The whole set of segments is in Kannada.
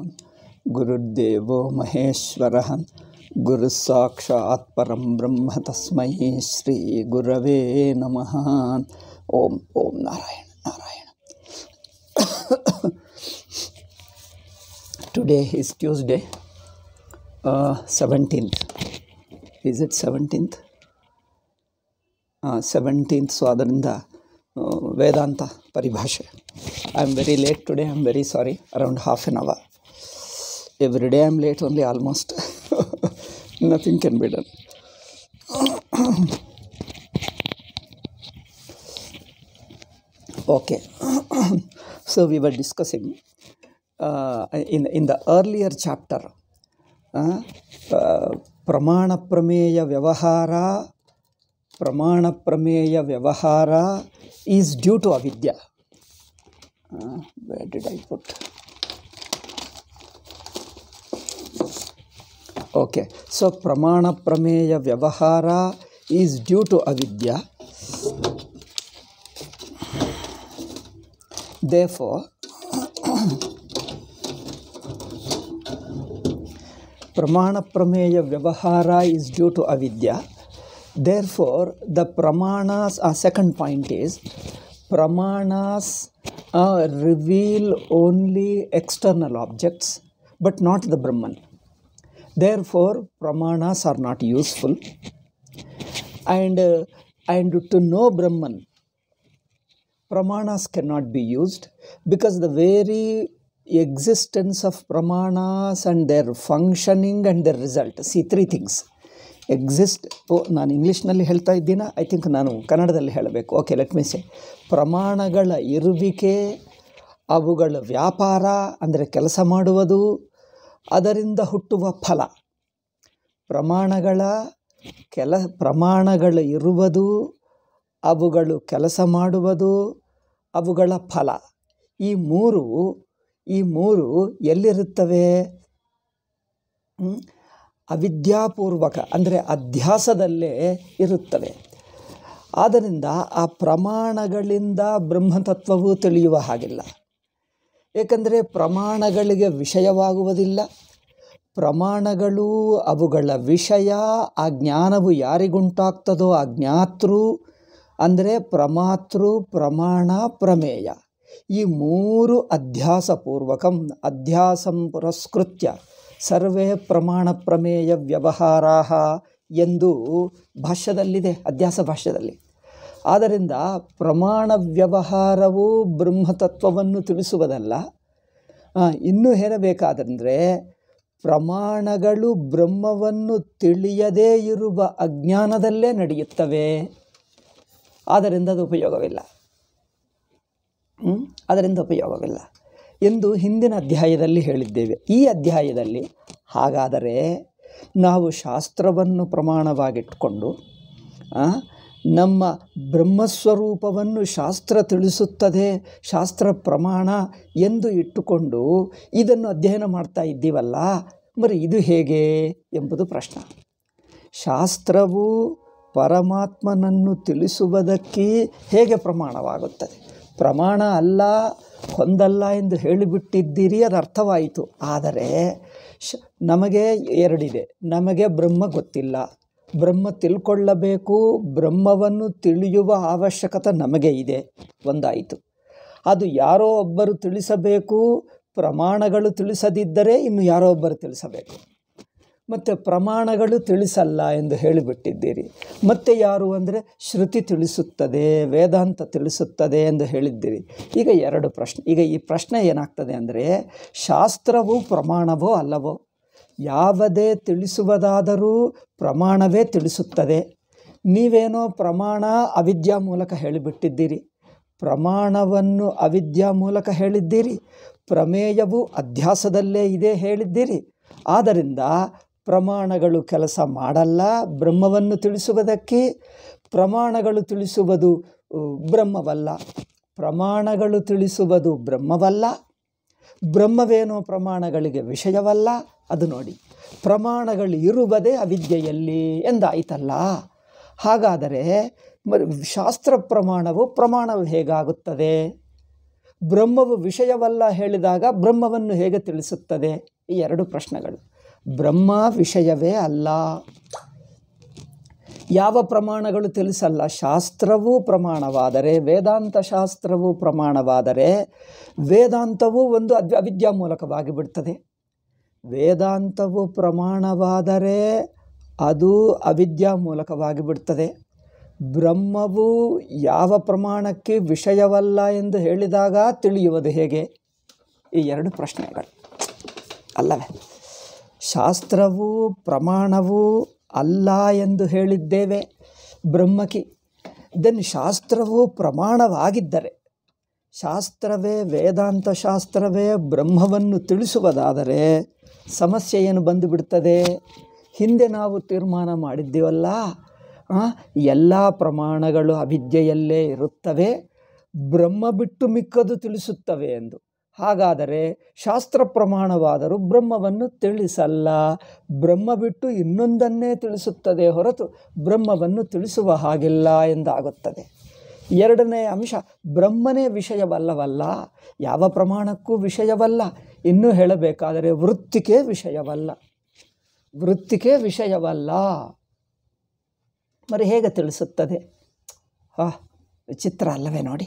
गुरुर्देव महेश्वर गुरुसाक्षात्म ब्रह्म तस्म श्री गुरव नम ओं ओम Narayana Narayana today is Tuesday seventeen is it seventeen seventeen so अद्रा वेदांत परिभाषे I am very late today I am very sorry around half an hour every day I'm late only almost. Nothing can be done. okay. so we were discussing uh, in, in the earlier chapter, uh, uh, Pramana Prameya Vyavahara, Pramana Prameya Vyavahara is due to avidya. where did I put? Okay so pramana prameya vyavahara is due to ಅವಿದ್ಯಾ ದೇಫೋ pramana prameya vyavahara is due to avidya therefore the pramanas a second point is pramanas reveal only external objects but not the Brahman Therefore, pramanas are not useful. And, uh, and to know Brahman, pramanas cannot be used because the very existence of pramanas and their functioning and their result. See, three things. exist. Oh, exist oh ನಾನು ಇಂಗ್ಲೀಷ್ನಲ್ಲಿ ಹೇಳ್ತಾ ಇದ್ದೀನ ಐ ಥಿಂಕ್ ನಾನು ಕನ್ನಡದಲ್ಲಿ ಹೇಳಬೇಕು ಓಕೆ ಲೆಟ್ ಮೀ ಸೆ ಪ್ರಮಾಣಗಳ ಇರುವಿಕೆ ಅವುಗಳ ವ್ಯಾಪಾರ ಅಂದರೆ ಕೆಲಸ ಮಾಡುವುದು ಅದರಿಂದ ಹುಟ್ಟುವ ಫಲ ಪ್ರಮಾಣಗಳ ಕೆಲ ಪ್ರಮಾಣಗಳು ಇರುವುದು ಅವುಗಳು ಕೆಲಸ ಮಾಡುವುದು ಅವುಗಳ ಫಲ ಈ ಮೂರು ಈ ಮೂರು ಎಲ್ಲಿರುತ್ತವೆ ಅವಿದ್ಯಾಪೂರ್ವಕ ಅಂದರೆ ಅಧ್ಯಾಸದಲ್ಲೇ ಇರುತ್ತವೆ ಆದ್ದರಿಂದ ಆ ಪ್ರಮಾಣಗಳಿಂದ ಬ್ರಹ್ಮತತ್ವವು ತಿಳಿಯುವ ಹಾಗಿಲ್ಲ ಏಕೆಂದರೆ ಪ್ರಮಾಣಗಳಿಗೆ ವಿಷಯವಾಗುವುದಿಲ್ಲ ಪ್ರಮಾಣಗಳು ಅವುಗಳ ವಿಷಯ ಆ ಜ್ಞಾನವು ಯಾರಿಗುಂಟಾಗ್ತದೋ ಆ ಜ್ಞಾತೃ ಅಂದರೆ ಪ್ರಮಾತೃ ಪ್ರಮಾಣ ಪ್ರಮೇಯ ಈ ಮೂರು ಅಧ್ಯಾಸಪೂರ್ವಕಂ ಅಧ್ಯಾಸಂ ಪುರಸ್ಕೃತ್ಯ ಸರ್ವೇ ಪ್ರಮಾಣ ಪ್ರಮೇಯ ವ್ಯವಹಾರ ಎಂದು ಭಾಷ್ಯದಲ್ಲಿದೆ ಅಧ್ಯಾಸ ಭಾಷ್ಯದಲ್ಲಿ ಆದ್ದರಿಂದ ಪ್ರಮಾಣ ವ್ಯವಹಾರವು ಬ್ರಹ್ಮತತ್ವವನ್ನು ತಿಳಿಸುವುದಲ್ಲ ಇನ್ನೂ ಹೇಳಬೇಕಾದಂದರೆ ಪ್ರಮಾಣಗಳು ಬ್ರಹ್ಮವನ್ನು ತಿಳಿಯದೇ ಇರುವ ಅಜ್ಞಾನದಲ್ಲೇ ನಡೆಯುತ್ತವೆ ಆದ್ದರಿಂದ ಅದು ಉಪಯೋಗವಿಲ್ಲ ಅದರಿಂದ ಉಪಯೋಗವಿಲ್ಲ ಎಂದು ಹಿಂದಿನ ಅಧ್ಯಾಯದಲ್ಲಿ ಹೇಳಿದ್ದೇವೆ ಈ ಅಧ್ಯಾಯದಲ್ಲಿ ಹಾಗಾದರೆ ನಾವು ಶಾಸ್ತ್ರವನ್ನು ಪ್ರಮಾಣವಾಗಿಟ್ಟುಕೊಂಡು ನಮ್ಮ ಬ್ರಹ್ಮಸ್ವರೂಪವನ್ನು ಶಾಸ್ತ್ರ ತಿಳಿಸುತ್ತದೆ ಶಾಸ್ತ್ರ ಪ್ರಮಾಣ ಎಂದು ಇಟ್ಟುಕೊಂಡು ಇದನ್ನು ಅಧ್ಯಯನ ಮಾಡ್ತಾ ಇದ್ದೀವಲ್ಲ ಮರಿ ಇದು ಹೇಗೆ ಎಂಬುದು ಪ್ರಶ್ನೆ ಶಾಸ್ತ್ರವು ಪರಮಾತ್ಮನನ್ನು ತಿಳಿಸುವುದಕ್ಕೆ ಹೇಗೆ ಪ್ರಮಾಣವಾಗುತ್ತದೆ ಪ್ರಮಾಣ ಅಲ್ಲ ಹೊಂದಲ್ಲ ಎಂದು ಹೇಳಿಬಿಟ್ಟಿದ್ದೀರಿ ಅದು ಅರ್ಥವಾಯಿತು ಆದರೆ ಶ ನಮಗೆ ಎರಡಿದೆ ನಮಗೆ ಬ್ರಹ್ಮ ಗೊತ್ತಿಲ್ಲ ಬ್ರಹ್ಮ ತಿಳ್ಕೊಳ್ಳಬೇಕು ಬ್ರಹ್ಮವನ್ನು ತಿಳಿಯುವ ಅವಶ್ಯಕತೆ ನಮಗೆ ಇದೆ ಒಂದಾಯಿತು ಅದು ಯಾರೋ ಒಬ್ಬರು ತಿಳಿಸಬೇಕು ಪ್ರಮಾಣಗಳು ತಿಳಿಸದಿದ್ದರೆ ಇನ್ನು ಯಾರೋ ಒಬ್ಬರು ತಿಳಿಸಬೇಕು ಮತ್ತು ಪ್ರಮಾಣಗಳು ತಿಳಿಸಲ್ಲ ಎಂದು ಹೇಳಿಬಿಟ್ಟಿದ್ದೀರಿ ಮತ್ತೆ ಯಾರು ಅಂದರೆ ಶ್ರುತಿ ತಿಳಿಸುತ್ತದೆ ವೇದಾಂತ ತಿಳಿಸುತ್ತದೆ ಎಂದು ಹೇಳಿದ್ದೀರಿ ಈಗ ಎರಡು ಪ್ರಶ್ನೆ ಈಗ ಈ ಪ್ರಶ್ನೆ ಏನಾಗ್ತದೆ ಅಂದರೆ ಶಾಸ್ತ್ರವೋ ಪ್ರಮಾಣವೋ ಅಲ್ಲವೋ ಯಾವುದೇ ತಿಳಿಸುವುದಾದರೂ ಪ್ರಮಾಣವೇ ತಿಳಿಸುತ್ತದೆ ನೀವೇನೋ ಪ್ರಮಾಣ ಅವಿದ್ಯಾ ಮೂಲಕ ಹೇಳಿಬಿಟ್ಟಿದ್ದೀರಿ ಪ್ರಮಾಣವನ್ನು ಅವಿದ್ಯಾ ಮೂಲಕ ಹೇಳಿದ್ದೀರಿ ಪ್ರಮೇಯವು ಅಧ್ಯಾಸದಲ್ಲೇ ಇದೆ ಹೇಳಿದ್ದೀರಿ ಆದ್ದರಿಂದ ಪ್ರಮಾಣಗಳು ಕೆಲಸ ಮಾಡಲ್ಲ ಬ್ರಹ್ಮವನ್ನು ತಿಳಿಸುವುದಕ್ಕೆ ಪ್ರಮಾಣಗಳು ತಿಳಿಸುವುದು ಬ್ರಹ್ಮವಲ್ಲ ಪ್ರಮಾಣಗಳು ತಿಳಿಸುವುದು ಬ್ರಹ್ಮವಲ್ಲ ಬ್ರಹ್ಮವೇನೋ ಪ್ರಮಾಣಗಳಿಗೆ ವಿಷಯವಲ್ಲ ಅದು ನೋಡಿ ಪ್ರಮಾಣಗಳು ಇರುವುದೇ ಅವಿದ್ಯೆಯಲ್ಲಿ ಎಂದಾಯಿತಲ್ಲ ಹಾಗಾದರೆ ಶಾಸ್ತ್ರ ಪ್ರಮಾಣವು ಪ್ರಮಾಣವು ಹೇಗಾಗುತ್ತದೆ ಬ್ರಹ್ಮವು ವಿಷಯವಲ್ಲ ಹೇಳಿದಾಗ ಬ್ರಹ್ಮವನ್ನು ಹೇಗೆ ತಿಳಿಸುತ್ತದೆ ಈ ಎರಡು ಪ್ರಶ್ನೆಗಳು ಬ್ರಹ್ಮ ವಿಷಯವೇ ಅಲ್ಲ ಯಾವ ಪ್ರಮಾಣಗಳು ತಿಳಿಸಲ್ಲ ಶಾಸ್ತ್ರವೂ ಪ್ರಮಾಣವಾದರೆ ವೇದಾಂತ ಶಾಸ್ತ್ರವೂ ಪ್ರಮಾಣವಾದರೆ ವೇದಾಂತವೂ ಒಂದು ಅದ್ ಅವಿದ್ಯಾ ಮೂಲಕವಾಗಿ ಬಿಡ್ತದೆ ವೇದಾಂತವು ಪ್ರಮಾಣವಾದರೆ ಅದು ಅವಿದ್ಯಾ ಮೂಲಕವಾಗಿ ಬಿಡ್ತದೆ ಬ್ರಹ್ಮವು ಯಾವ ಪ್ರಮಾಣಕ್ಕೆ ವಿಷಯವಲ್ಲ ಎಂದು ಹೇಳಿದಾಗ ತಿಳಿಯುವುದು ಹೇಗೆ ಈ ಎರಡು ಪ್ರಶ್ನೆಗಳು ಅಲ್ಲವೇ ಶಾಸ್ತ್ರವು ಪ್ರಮಾಣವು ಅಲ್ಲ ಎಂದು ಹೇಳಿದ್ದೇವೆ ಬ್ರಹ್ಮಕಿ ದೆನ್ ಶಾಸ್ತ್ರವು ಪ್ರಮಾಣವಾಗಿದ್ದರೆ ಶಾಸ್ತ್ರವೇ ವೇದಾಂತ ಶಾಸ್ತ್ರವೇ ಬ್ರಹ್ಮವನ್ನು ತಿಳಿಸುವುದಾದರೆ ಸಮಸ್ಯೆ ಏನು ಬಂದು ಹಿಂದೆ ನಾವು ತೀರ್ಮಾನ ಮಾಡಿದ್ದೀವಲ್ಲ ಎಲ್ಲ ಪ್ರಮಾಣಗಳು ಅವಿದ್ಯೆಯಲ್ಲೇ ಇರುತ್ತವೆ ಬ್ರಹ್ಮ ಬಿಟ್ಟು ಮಿಕ್ಕದು ತಿಳಿಸುತ್ತವೆ ಎಂದು ಹಾಗಾದರೆ ಶಾಸ್ತ್ರ ಪ್ರಮಾಣವಾದರೂ ಬ್ರಹ್ಮವನ್ನು ತಿಳಿಸಲ್ಲ ಬ್ರಹ್ಮ ಬಿಟ್ಟು ಇನ್ನೊಂದನ್ನೇ ತಿಳಿಸುತ್ತದೆ ಹೊರತು ಬ್ರಹ್ಮವನ್ನು ತಿಳಿಸುವ ಹಾಗಿಲ್ಲ ಎಂದಾಗುತ್ತದೆ ಎರಡನೇ ಅಂಶ ಬ್ರಹ್ಮನೇ ವಿಷಯವಲ್ಲವಲ್ಲ ಯಾವ ಪ್ರಮಾಣಕ್ಕೂ ವಿಷಯವಲ್ಲ ಇನ್ನೂ ಹೇಳಬೇಕಾದರೆ ವೃತ್ತಿಕೆ ವಿಷಯವಲ್ಲ ವೃತ್ತಿಕೆ ವಿಷಯವಲ್ಲ ಮರೆ ಹೇಗೆ ತಿಳಿಸುತ್ತದೆ ಹಾ ವಿಚಿತ್ರ ಅಲ್ಲವೇ ನೋಡಿ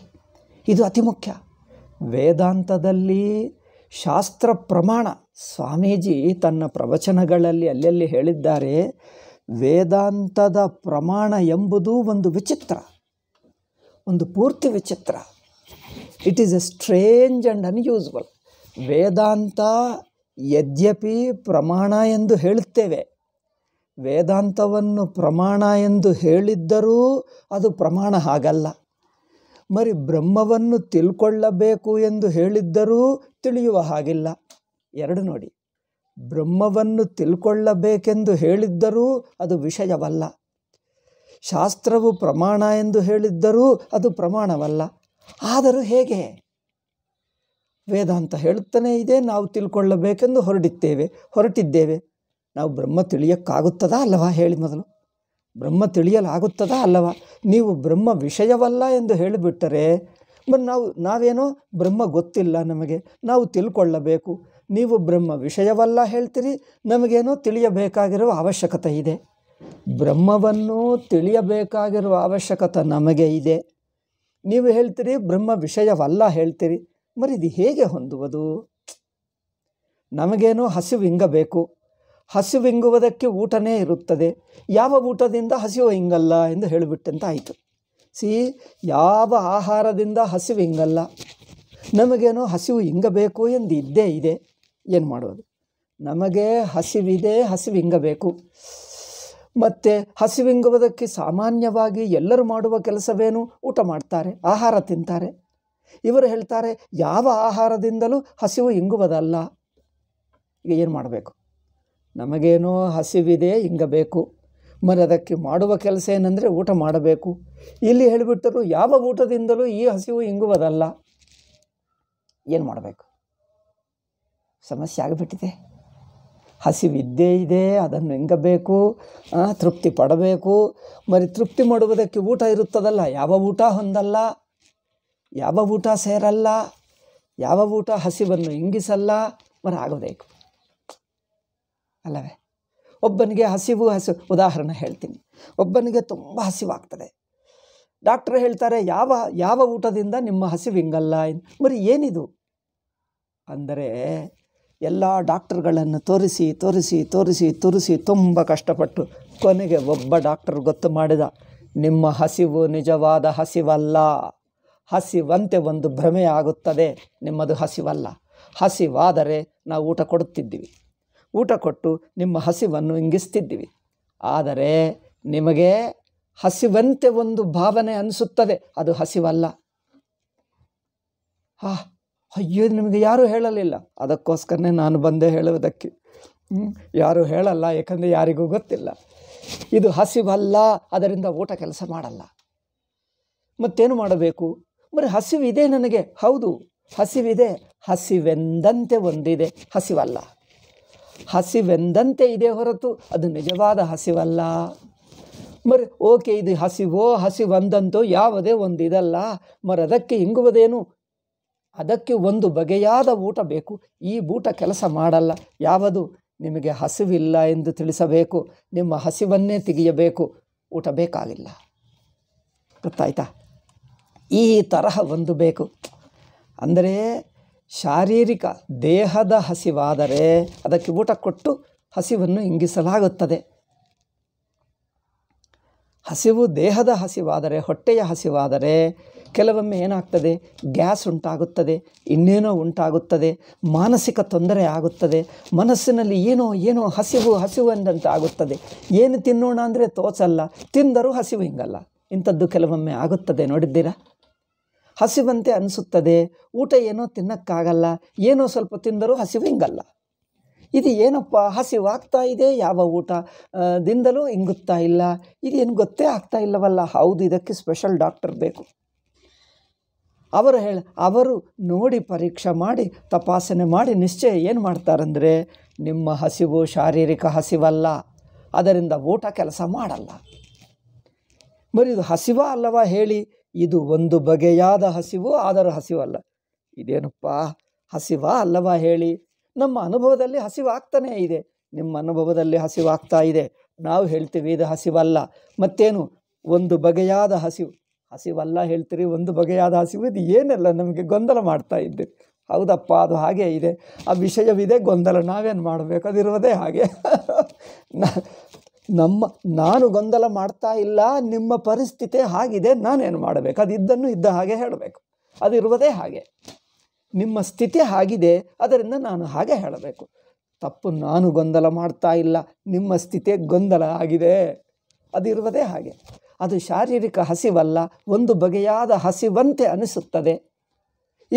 ಇದು ಅತಿ ಮುಖ್ಯ ವೇದಾಂತದಲ್ಲಿ ಶಾಸ್ತ್ರ ಪ್ರಮಾಣ ಸ್ವಾಮೀಜಿ ತನ್ನ ಪ್ರವಚನಗಳಲ್ಲಿ ಅಲ್ಲೆಲ್ಲಿ ಹೇಳಿದ್ದಾರೆ ವೇದಾಂತದ ಪ್ರಮಾಣ ಎಂಬುದು ಒಂದು ವಿಚಿತ್ರ ಒಂದು ಪೂರ್ತಿ ವಿಚಿತ್ರ it is a strange and unusable Vedanta ಯದ್ಯಪಿ ಪ್ರಮಾಣ ಎಂದು ಹೇಳುತ್ತೇವೆ ವೇದಾಂತವನ್ನು ಪ್ರಮಾಣ ಎಂದು ಹೇಳಿದ್ದರೂ ಅದು ಪ್ರಮಾಣ ಹಾಗಲ್ಲ ಮರಿ ಬ್ರಹ್ಮವನ್ನು ತಿಳ್ಕೊಳ್ಳಬೇಕು ಎಂದು ಹೇಳಿದ್ದರೂ ತಿಳಿಯುವ ಹಾಗಿಲ್ಲ ಎರಡು ನೋಡಿ ಬ್ರಹ್ಮವನ್ನು ತಿಳ್ಕೊಳ್ಳಬೇಕೆಂದು ಹೇಳಿದ್ದರೂ ಅದು ವಿಷಯವಲ್ಲ ಶಾಸ್ತ್ರವು ಪ್ರಮಾಣ ಎಂದು ಹೇಳಿದ್ದರೂ ಅದು ಪ್ರಮಾಣವಲ್ಲ ಆದರೂ ಹೇಗೆ ವೇದಾಂತ ಹೇಳುತ್ತಾನೇ ಇದೆ ನಾವು ತಿಳ್ಕೊಳ್ಳಬೇಕೆಂದು ಹೊರಡಿದ್ದೇವೆ ಹೊರಟಿದ್ದೇವೆ ನಾವು ಬ್ರಹ್ಮ ತಿಳಿಯಕ್ಕಾಗುತ್ತದಾ ಅಲ್ಲವಾ ಹೇಳಿ ಮೊದಲು ಬ್ರಹ್ಮ ತಿಳಿಯಲಾಗುತ್ತದಾ ಅಲ್ಲವ ನೀವು ಬ್ರಹ್ಮ ವಿಷಯವಲ್ಲ ಎಂದು ಹೇಳಿಬಿಟ್ಟರೆ ಬಟ್ ನಾವು ನಾವೇನೋ ಬ್ರಹ್ಮ ಗೊತ್ತಿಲ್ಲ ನಮಗೆ ನಾವು ತಿಳ್ಕೊಳ್ಳಬೇಕು ನೀವು ಬ್ರಹ್ಮ ವಿಷಯವಲ್ಲ ಹೇಳ್ತೀರಿ ನಮಗೇನೋ ತಿಳಿಯಬೇಕಾಗಿರುವ ಅವಶ್ಯಕತೆ ಇದೆ ಬ್ರಹ್ಮವನ್ನು ತಿಳಿಯಬೇಕಾಗಿರುವ ಅವಶ್ಯಕತೆ ನಮಗೆ ಇದೆ ನೀವು ಹೇಳ್ತೀರಿ ಬ್ರಹ್ಮ ವಿಷಯವಲ್ಲ ಹೇಳ್ತೀರಿ ಮರಿದು ಹೇಗೆ ಹೊಂದುವುದು ನಮಗೇನೋ ಹಸಿವಿಂಗಬೇಕು ಹಸಿವಿಂಗುವುದಕ್ಕೆ ಊಟನೇ ಇರುತ್ತದೆ ಯಾವ ಊಟದಿಂದ ಹಸಿವು ಹಿಂಗಲ್ಲ ಎಂದು ಹೇಳಿಬಿಟ್ಟಂತಾಯಿತು ಆಯಿತು ಸಿ ಯಾವ ಆಹಾರದಿಂದ ಹಸಿವು ಹಿಂಗಲ್ಲ ನಮಗೇನೋ ಹಸಿವು ಹಿಂಗಬೇಕು ಎಂದು ಇದ್ದೇ ಇದೆ ಏನು ಮಾಡೋದು ನಮಗೆ ಹಸಿವಿದೆ ಹಸಿವು ಹಿಂಗಬೇಕು ಮತ್ತು ಹಸಿವಿಂಗುವುದಕ್ಕೆ ಸಾಮಾನ್ಯವಾಗಿ ಎಲ್ಲರೂ ಮಾಡುವ ಕೆಲಸವೇನು ಊಟ ಮಾಡ್ತಾರೆ ಆಹಾರ ತಿಂತಾರೆ ಇವರು ಹೇಳ್ತಾರೆ ಯಾವ ಆಹಾರದಿಂದಲೂ ಹಸಿವು ಇಂಗುವುದಲ್ಲ ಈಗ ಏನು ಮಾಡಬೇಕು ನಮಗೇನೋ ಹಸಿವಿದೆ ಹಿಂಗ ಬೇಕು ಅದಕ್ಕೆ ಮಾಡುವ ಕೆಲಸ ಏನಂದರೆ ಊಟ ಮಾಡಬೇಕು ಇಲ್ಲಿ ಹೇಳಿಬಿಟ್ಟರು ಯಾವ ಊಟದಿಂದಲೂ ಈ ಹಸಿವು ಹಿಂಗುವುದಲ್ಲ ಏನು ಮಾಡಬೇಕು ಸಮಸ್ಯೆ ಆಗಿಬಿಟ್ಟಿದೆ ಹಸಿವಿದ್ದೇ ಇದೆ ಅದನ್ನು ಹಿಂಗಬೇಕು ತೃಪ್ತಿ ಪಡಬೇಕು ಮರಿ ತೃಪ್ತಿ ಮಾಡುವುದಕ್ಕೆ ಊಟ ಇರುತ್ತದಲ್ಲ ಯಾವ ಊಟ ಹೊಂದಲ್ಲ ಯಾವ ಊಟ ಸೇರಲ್ಲ ಯಾವ ಊಟ ಹಸಿವನ್ನು ಹಿಂಗಿಸಲ್ಲ ಮರ ಆಗಬೇಕು ಅಲ್ಲವೇ ಒಬ್ಬನಿಗೆ ಹಸಿವು ಹಸಿ ಉದಾಹರಣೆ ಹೇಳ್ತೀನಿ ಒಬ್ಬನಿಗೆ ತುಂಬ ಹಸಿವಾಗ್ತದೆ ಡಾಕ್ಟ್ರ್ ಹೇಳ್ತಾರೆ ಯಾವ ಯಾವ ಊಟದಿಂದ ನಿಮ್ಮ ಹಸಿವು ಹಿಂಗಲ್ಲ ಬರೀ ಏನಿದು ಅಂದರೆ ಎಲ್ಲ ಡಾಕ್ಟರ್ಗಳನ್ನು ತೋರಿಸಿ ತೋರಿಸಿ ತೋರಿಸಿ ತೋರಿಸಿ ತುಂಬ ಕಷ್ಟಪಟ್ಟು ಕೊನೆಗೆ ಒಬ್ಬ ಡಾಕ್ಟರ್ ಗೊತ್ತು ಮಾಡಿದ ನಿಮ್ಮ ಹಸಿವು ನಿಜವಾದ ಹಸಿವಲ್ಲ ಹಸಿವಂತೆ ಒಂದು ಭ್ರಮೆ ಆಗುತ್ತದೆ ನಿಮ್ಮದು ಹಸಿವಲ್ಲ ಹಸಿವಾದರೆ ನಾವು ಊಟ ಕೊಡುತ್ತಿದ್ದೀವಿ ಊಟ ಕೊಟ್ಟು ನಿಮ್ಮ ಹಸಿವನ್ನು ಇಂಗಿಸ್ತಿದ್ದೀವಿ ಆದರೆ ನಿಮಗೆ ಹಸಿವಂತೆ ಒಂದು ಭಾವನೆ ಅನಿಸುತ್ತದೆ ಅದು ಹಸಿವಲ್ಲ ಹಾ ಅಯ್ಯೋ ನಿಮಗೆ ಯಾರೂ ಹೇಳಲಿಲ್ಲ ಅದಕ್ಕೋಸ್ಕರನೇ ನಾನು ಬಂದೆ ಹೇಳುವುದಕ್ಕೆ ಯಾರೂ ಹೇಳಲ್ಲ ಏಕೆಂದರೆ ಯಾರಿಗೂ ಗೊತ್ತಿಲ್ಲ ಇದು ಹಸಿವಲ್ಲ ಅದರಿಂದ ಊಟ ಕೆಲಸ ಮಾಡಲ್ಲ ಮತ್ತೇನು ಮಾಡಬೇಕು ಮರೆ ಹಸಿವಿದೆ ನನಗೆ ಹೌದು ಹಸಿವಿದೆ ಹಸಿವೆಂದಂತೆ ಒಂದಿದೆ ಹಸಿವಲ್ಲ ಹಸಿವೆಂದಂತೆ ಇದೆ ಹೊರತು ಅದು ನಿಜವಾದ ಹಸಿವಲ್ಲ ಮರೆ ಓಕೆ ಇದು ಹಸಿವೋ ಹಸಿವಂದಂತೋ ಯಾವುದೇ ಒಂದು ಇದಲ್ಲ ಮರ ಅದಕ್ಕೆ ಇಂಗುವುದೇನು ಅದಕ್ಕೆ ಒಂದು ಬಗೆಯಾದ ಊಟ ಬೇಕು ಈ ಊಟ ಕೆಲಸ ಮಾಡಲ್ಲ ಯಾವುದು ನಿಮಗೆ ಹಸಿವಿಲ್ಲ ಎಂದು ತಿಳಿಸಬೇಕು ನಿಮ್ಮ ಹಸಿವನ್ನೇ ತೆಗೆಯಬೇಕು ಊಟ ಬೇಕಾಗಿಲ್ಲ ಗೊತ್ತಾಯ್ತಾ ಈ ತರಹ ಒಂದು ಬೇಕು ಅಂದರೆ ಶಾರೀರಿಕ ದೇಹದ ಹಸಿವಾದರೆ ಅದಕ್ಕೆ ಊಟ ಕೊಟ್ಟು ಹಸಿವನ್ನು ಇಂಗಿಸಲಾಗುತ್ತದೆ ಹಸಿವು ದೇಹದ ಹಸಿವಾದರೆ ಹೊಟ್ಟೆಯ ಹಸಿವಾದರೆ ಕೆಲವೊಮ್ಮೆ ಏನಾಗ್ತದೆ ಗ್ಯಾಸ್ ಉಂಟಾಗುತ್ತದೆ ಇನ್ನೇನೋ ಉಂಟಾಗುತ್ತದೆ ಮಾನಸಿಕ ತೊಂದರೆ ಆಗುತ್ತದೆ ಮನಸ್ಸಿನಲ್ಲಿ ಏನೋ ಏನೋ ಹಸಿವು ಹಸಿವು ಎಂದಂತೆ ಆಗುತ್ತದೆ ಏನು ತಿನ್ನೋಣ ಅಂದರೆ ತೋಚಲ್ಲ ತಿಂದರೂ ಹಸಿವು ಹಿಂಗಲ್ಲ ಇಂಥದ್ದು ಕೆಲವೊಮ್ಮೆ ಆಗುತ್ತದೆ ನೋಡಿದ್ದೀರಾ ಹಸಿವಂತೆ ಅನಿಸುತ್ತದೆ ಊಟ ಏನೋ ತಿನ್ನೋಕ್ಕಾಗಲ್ಲ ಏನೋ ಸ್ವಲ್ಪ ತಿಂದರೂ ಹಸಿವು ಹಿಂಗಲ್ಲ ಇದು ಏನಪ್ಪ ಹಸಿವಾಗ್ತಾ ಇದೆ ಯಾವ ಊಟ ದಿಂದಲೂ ಹಿಂಗುತ್ತಾ ಇಲ್ಲ ಇದೇನು ಗೊತ್ತೇ ಆಗ್ತಾ ಇಲ್ಲವಲ್ಲ ಹೌದು ಇದಕ್ಕೆ ಸ್ಪೆಷಲ್ ಡಾಕ್ಟರ್ ಬೇಕು ಅವರು ಹೇಳ ಅವರು ನೋಡಿ ಪರೀಕ್ಷೆ ಮಾಡಿ ತಪಾಸಣೆ ಮಾಡಿ ನಿಶ್ಚಯ ಏನು ಮಾಡ್ತಾರಂದರೆ ನಿಮ್ಮ ಹಸಿವು ಶಾರೀರಿಕ ಹಸಿವಲ್ಲ ಅದರಿಂದ ಊಟ ಕೆಲಸ ಮಾಡಲ್ಲ ಬರೀ ಹಸಿವ ಅಲ್ಲವಾ ಹೇಳಿ ಇದು ಒಂದು ಬಗೆಯಾದ ಹಸಿವು ಆದರೂ ಹಸಿವಲ್ಲ ಇದೇನಪ್ಪ ಹಸಿವಾ ಅಲ್ಲವಾ ಹೇಳಿ ನಮ್ಮ ಅನುಭವದಲ್ಲಿ ಹಸಿವಾಗ್ತಾನೇ ಇದೆ ನಿಮ್ಮ ಅನುಭವದಲ್ಲಿ ಹಸಿವಾಗ್ತಾ ಇದೆ ನಾವು ಹೇಳ್ತೀವಿ ಇದು ಹಸಿವಲ್ಲ ಮತ್ತೇನು ಒಂದು ಬಗೆಯಾದ ಹಸಿವು ಹಸಿವಲ್ಲ ಹೇಳ್ತೀರಿ ಒಂದು ಬಗೆಯಾದ ಹಸಿವು ಇದು ಏನೆಲ್ಲ ನಮಗೆ ಗೊಂದಲ ಮಾಡ್ತಾ ಇದ್ದೀರಿ ಹೌದಪ್ಪ ಅದು ಹಾಗೆ ಇದೆ ಆ ವಿಷಯವಿದೆ ಗೊಂದಲ ನಾವೇನು ಮಾಡಬೇಕು ಅದಿರುವುದೇ ಹಾಗೆ ನಮ್ಮ ನಾನು ಗೊಂದಲ ಮಾಡ್ತಾ ಇಲ್ಲ ನಿಮ್ಮ ಪರಿಸ್ಥಿತಿ ಹಾಗಿದೆ ನಾನೇನು ಮಾಡಬೇಕು ಅದು ಇದ್ದನ್ನು ಇದ್ದ ಹಾಗೆ ಹೇಳಬೇಕು ಅದಿರುವುದೇ ಹಾಗೆ ನಿಮ್ಮ ಸ್ಥಿತಿ ಹಾಗಿದೆ ಅದರಿಂದ ನಾನು ಹಾಗೆ ಹೇಳಬೇಕು ತಪ್ಪು ನಾನು ಗೊಂದಲ ಮಾಡ್ತಾ ಇಲ್ಲ ನಿಮ್ಮ ಸ್ಥಿತಿ ಗೊಂದಲ ಆಗಿದೆ ಅದಿರುವುದೇ ಹಾಗೆ ಅದು ಶಾರೀರಿಕ ಹಸಿವಲ್ಲ ಒಂದು ಬಗೆಯಾದ ಹಸಿವಂತೆ ಅನಿಸುತ್ತದೆ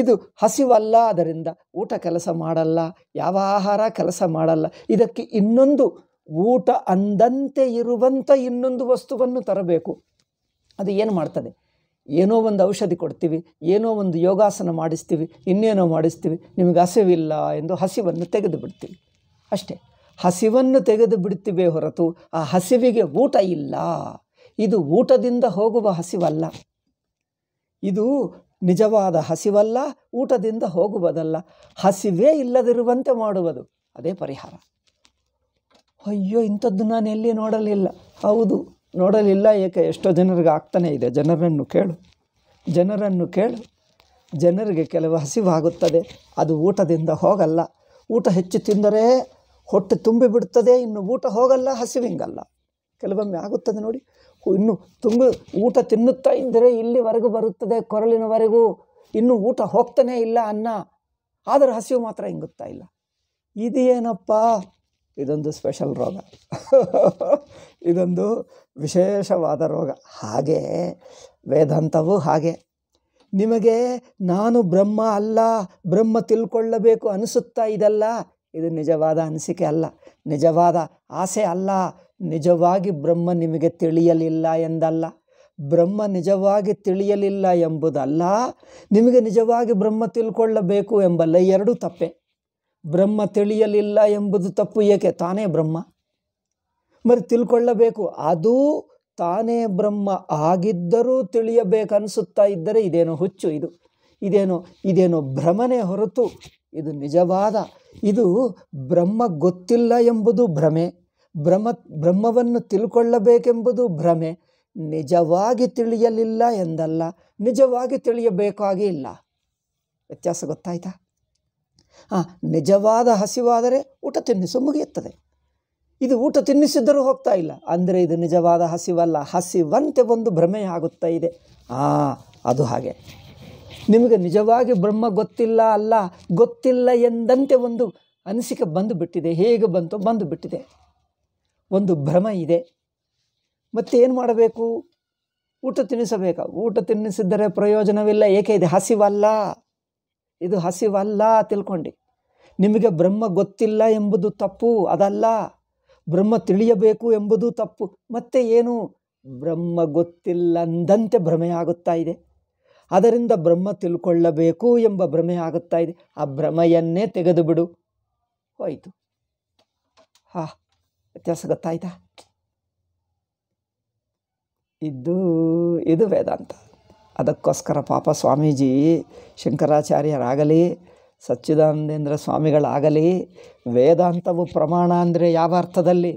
ಇದು ಹಸಿವಲ್ಲ ಅದರಿಂದ ಊಟ ಕೆಲಸ ಮಾಡಲ್ಲ ಯಾವ ಆಹಾರ ಕೆಲಸ ಮಾಡಲ್ಲ ಇದಕ್ಕೆ ಇನ್ನೊಂದು ಊಟ ಅಂದಂತೆ ಇರುವಂಥ ಇನ್ನೊಂದು ವಸ್ತುವನ್ನು ತರಬೇಕು ಅದು ಏನು ಮಾಡ್ತದೆ ಏನೋ ಒಂದು ಔಷಧಿ ಕೊಡ್ತೀವಿ ಏನೋ ಒಂದು ಯೋಗಾಸನ ಮಾಡಿಸ್ತೀವಿ ಇನ್ನೇನೋ ಮಾಡಿಸ್ತೀವಿ ನಿಮಗೆ ಹಸಿವಿಲ್ಲ ಎಂದು ಹಸಿವನ್ನು ತೆಗೆದು ಬಿಡ್ತೀವಿ ಅಷ್ಟೇ ಹಸಿವನ್ನು ತೆಗೆದು ಬಿಡ್ತೀವಿ ಹೊರತು ಆ ಹಸಿವಿಗೆ ಊಟ ಇಲ್ಲ ಇದು ಊಟದಿಂದ ಹೋಗುವ ಹಸಿವಲ್ಲ ಇದು ನಿಜವಾದ ಹಸಿವಲ್ಲ ಊಟದಿಂದ ಹೋಗುವುದಲ್ಲ ಹಸಿವೇ ಇಲ್ಲದಿರುವಂತೆ ಮಾಡುವುದು ಅದೇ ಪರಿಹಾರ ಅಯ್ಯೋ ಇಂಥದ್ದು ನಾನು ಎಲ್ಲಿ ನೋಡಲಿಲ್ಲ ಹೌದು ನೋಡಲಿಲ್ಲ ಏಕೆ ಎಷ್ಟೋ ಜನರಿಗೆ ಆಗ್ತಾನೇ ಇದೆ ಜನರನ್ನು ಕೇಳು ಜನರನ್ನು ಕೇಳು ಜನರಿಗೆ ಕೆಲವು ಹಸಿವಾಗುತ್ತದೆ ಅದು ಊಟದಿಂದ ಹೋಗಲ್ಲ ಊಟ ಹೆಚ್ಚು ತಿಂದರೆ ಹೊಟ್ಟೆ ತುಂಬಿಬಿಡ್ತದೆ ಇನ್ನು ಊಟ ಹೋಗಲ್ಲ ಹಸಿವಿಂಗಲ್ಲ ಕೆಲವೊಮ್ಮೆ ಆಗುತ್ತದೆ ನೋಡಿ ಇನ್ನು ತುಂಬಿ ಊಟ ತಿನ್ನುತ್ತಾ ಇದ್ದರೆ ಇಲ್ಲಿವರೆಗೂ ಬರುತ್ತದೆ ಕೊರಳಿನವರೆಗೂ ಇನ್ನು ಊಟ ಹೋಗ್ತಾನೇ ಇಲ್ಲ ಅನ್ನ ಆದರೆ ಹಸಿವು ಮಾತ್ರ ಹಿಂಗುತ್ತಾ ಇಲ್ಲ ಇದೇನಪ್ಪ ಇದೊಂದು ಸ್ಪೆಷಲ್ ರೋಗ ಇದೊಂದು ವಿಶೇಷವಾದ ರೋಗ ಹಾಗೆ ವೇದಾಂತವೂ ಹಾಗೆ ನಿಮಗೆ ನಾನು ಬ್ರಹ್ಮ ಅಲ್ಲ ಬ್ರಹ್ಮ ತಿಳ್ಕೊಳ್ಳಬೇಕು ಅನಿಸುತ್ತಾ ಇದಲ್ಲ ಇದು ನಿಜವಾದ ಅನಿಸಿಕೆ ಅಲ್ಲ ನಿಜವಾದ ಆಸೆ ಅಲ್ಲ ನಿಜವಾಗಿ ಬ್ರಹ್ಮ ನಿಮಗೆ ತಿಳಿಯಲಿಲ್ಲ ಎಂದಲ್ಲ ಬ್ರಹ್ಮ ನಿಜವಾಗಿ ತಿಳಿಯಲಿಲ್ಲ ಎಂಬುದಲ್ಲ ನಿಮಗೆ ನಿಜವಾಗಿ ಬ್ರಹ್ಮ ತಿಳ್ಕೊಳ್ಳಬೇಕು ಎಂಬಲ್ಲ ಎರಡೂ ತಪ್ಪೆ ಬ್ರಹ್ಮ ತಿಳಿಯಲಿಲ್ಲ ಎಂಬುದು ತಪ್ಪು ಏಕೆ ತಾನೇ ಬ್ರಹ್ಮ ಮರಿ ತಿಳ್ಕೊಳ್ಳಬೇಕು ಅದು ತಾನೇ ಬ್ರಹ್ಮ ಆಗಿದ್ದರೂ ತಿಳಿಯಬೇಕನ್ನಿಸುತ್ತಾ ಇದ್ದರೆ ಇದೇನೋ ಹುಚ್ಚು ಇದು ಇದೇನೋ ಇದೇನೋ ಭ್ರಮನೆ ಹೊರತು ಇದು ನಿಜವಾದ ಇದು ಬ್ರಹ್ಮ ಗೊತ್ತಿಲ್ಲ ಎಂಬುದು ಭ್ರಮೆ ಬ್ರಹ್ಮ ಬ್ರಹ್ಮವನ್ನು ತಿಳ್ಕೊಳ್ಳಬೇಕೆಂಬುದು ಭ್ರಮೆ ನಿಜವಾಗಿ ತಿಳಿಯಲಿಲ್ಲ ಎಂದಲ್ಲ ನಿಜವಾಗಿ ತಿಳಿಯಬೇಕಾಗಿ ಇಲ್ಲ ವ್ಯತ್ಯಾಸ ಗೊತ್ತಾಯ್ತಾ ನಿಜವಾದ ಹಸಿವಾದರೆ ಊಟ ತಿನ್ನಿಸು ಮುಗಿಯುತ್ತದೆ ಇದು ಊಟ ತಿನ್ನಿಸಿದ್ದರೂ ಹೋಗ್ತಾ ಇಲ್ಲ ಅಂದರೆ ಇದು ನಿಜವಾದ ಹಸಿವಲ್ಲ ಹಸಿವಂತೆ ಒಂದು ಭ್ರಮೆ ಆಗುತ್ತಾ ಇದೆ ಆ ಅದು ಹಾಗೆ ನಿಮಗೆ ನಿಜವಾಗಿ ಬ್ರಹ್ಮ ಗೊತ್ತಿಲ್ಲ ಅಲ್ಲ ಗೊತ್ತಿಲ್ಲ ಎಂದಂತೆ ಒಂದು ಅನಿಸಿಕೆ ಬಂದು ಬಿಟ್ಟಿದೆ ಹೇಗೆ ಬಂತು ಬಂದು ಬಿಟ್ಟಿದೆ ಒಂದು ಭ್ರಮ ಇದೆ ಮತ್ತೆ ಏನು ಮಾಡಬೇಕು ಊಟ ತಿನ್ನಿಸಬೇಕು ಊಟ ತಿನ್ನಿಸಿದರೆ ಪ್ರಯೋಜನವಿಲ್ಲ ಏಕೆ ಇದೆ ಹಸಿವಲ್ಲ ಇದು ಹಸಿವಲ್ಲ ತಿಳ್ಕೊಂಡು ನಿಮಗೆ ಬ್ರಹ್ಮ ಗೊತ್ತಿಲ್ಲ ಎಂಬುದು ತಪ್ಪು ಅದಲ್ಲ ಬ್ರಹ್ಮ ತಿಳಿಯಬೇಕು ಎಂಬುದು ತಪ್ಪು ಮತ್ತೆ ಏನು ಬ್ರಹ್ಮ ಗೊತ್ತಿಲ್ಲ ಅಂದಂತೆ ಭ್ರಮೆ ಆಗುತ್ತಾ ಇದೆ ಅದರಿಂದ ಬ್ರಹ್ಮ ತಿಳ್ಕೊಳ್ಳಬೇಕು ಎಂಬ ಭ್ರಮೆ ಆಗುತ್ತಾ ಇದೆ ಆ ಭ್ರಮೆಯನ್ನೇ ತೆಗೆದು ಬಿಡು ಹೋಯಿತು ಹಾ ವ್ಯತ್ಯಾಸ ಗೊತ್ತಾಯ್ತಾ ಇದು ಇದು ವೇದಾಂತ ಅದಕ್ಕೋಸ್ಕರ ಪಾಪ ಸ್ವಾಮೀಜಿ ಶಂಕರಾಚಾರ್ಯರಾಗಲಿ ಸಚ್ಚಿದಾನಂದೇಂದ್ರ ಸ್ವಾಮಿಗಳಾಗಲಿ ವೇದಾಂತವು ಪ್ರಮಾಣ ಅಂದರೆ ಯಾವ ಅರ್ಥದಲ್ಲಿ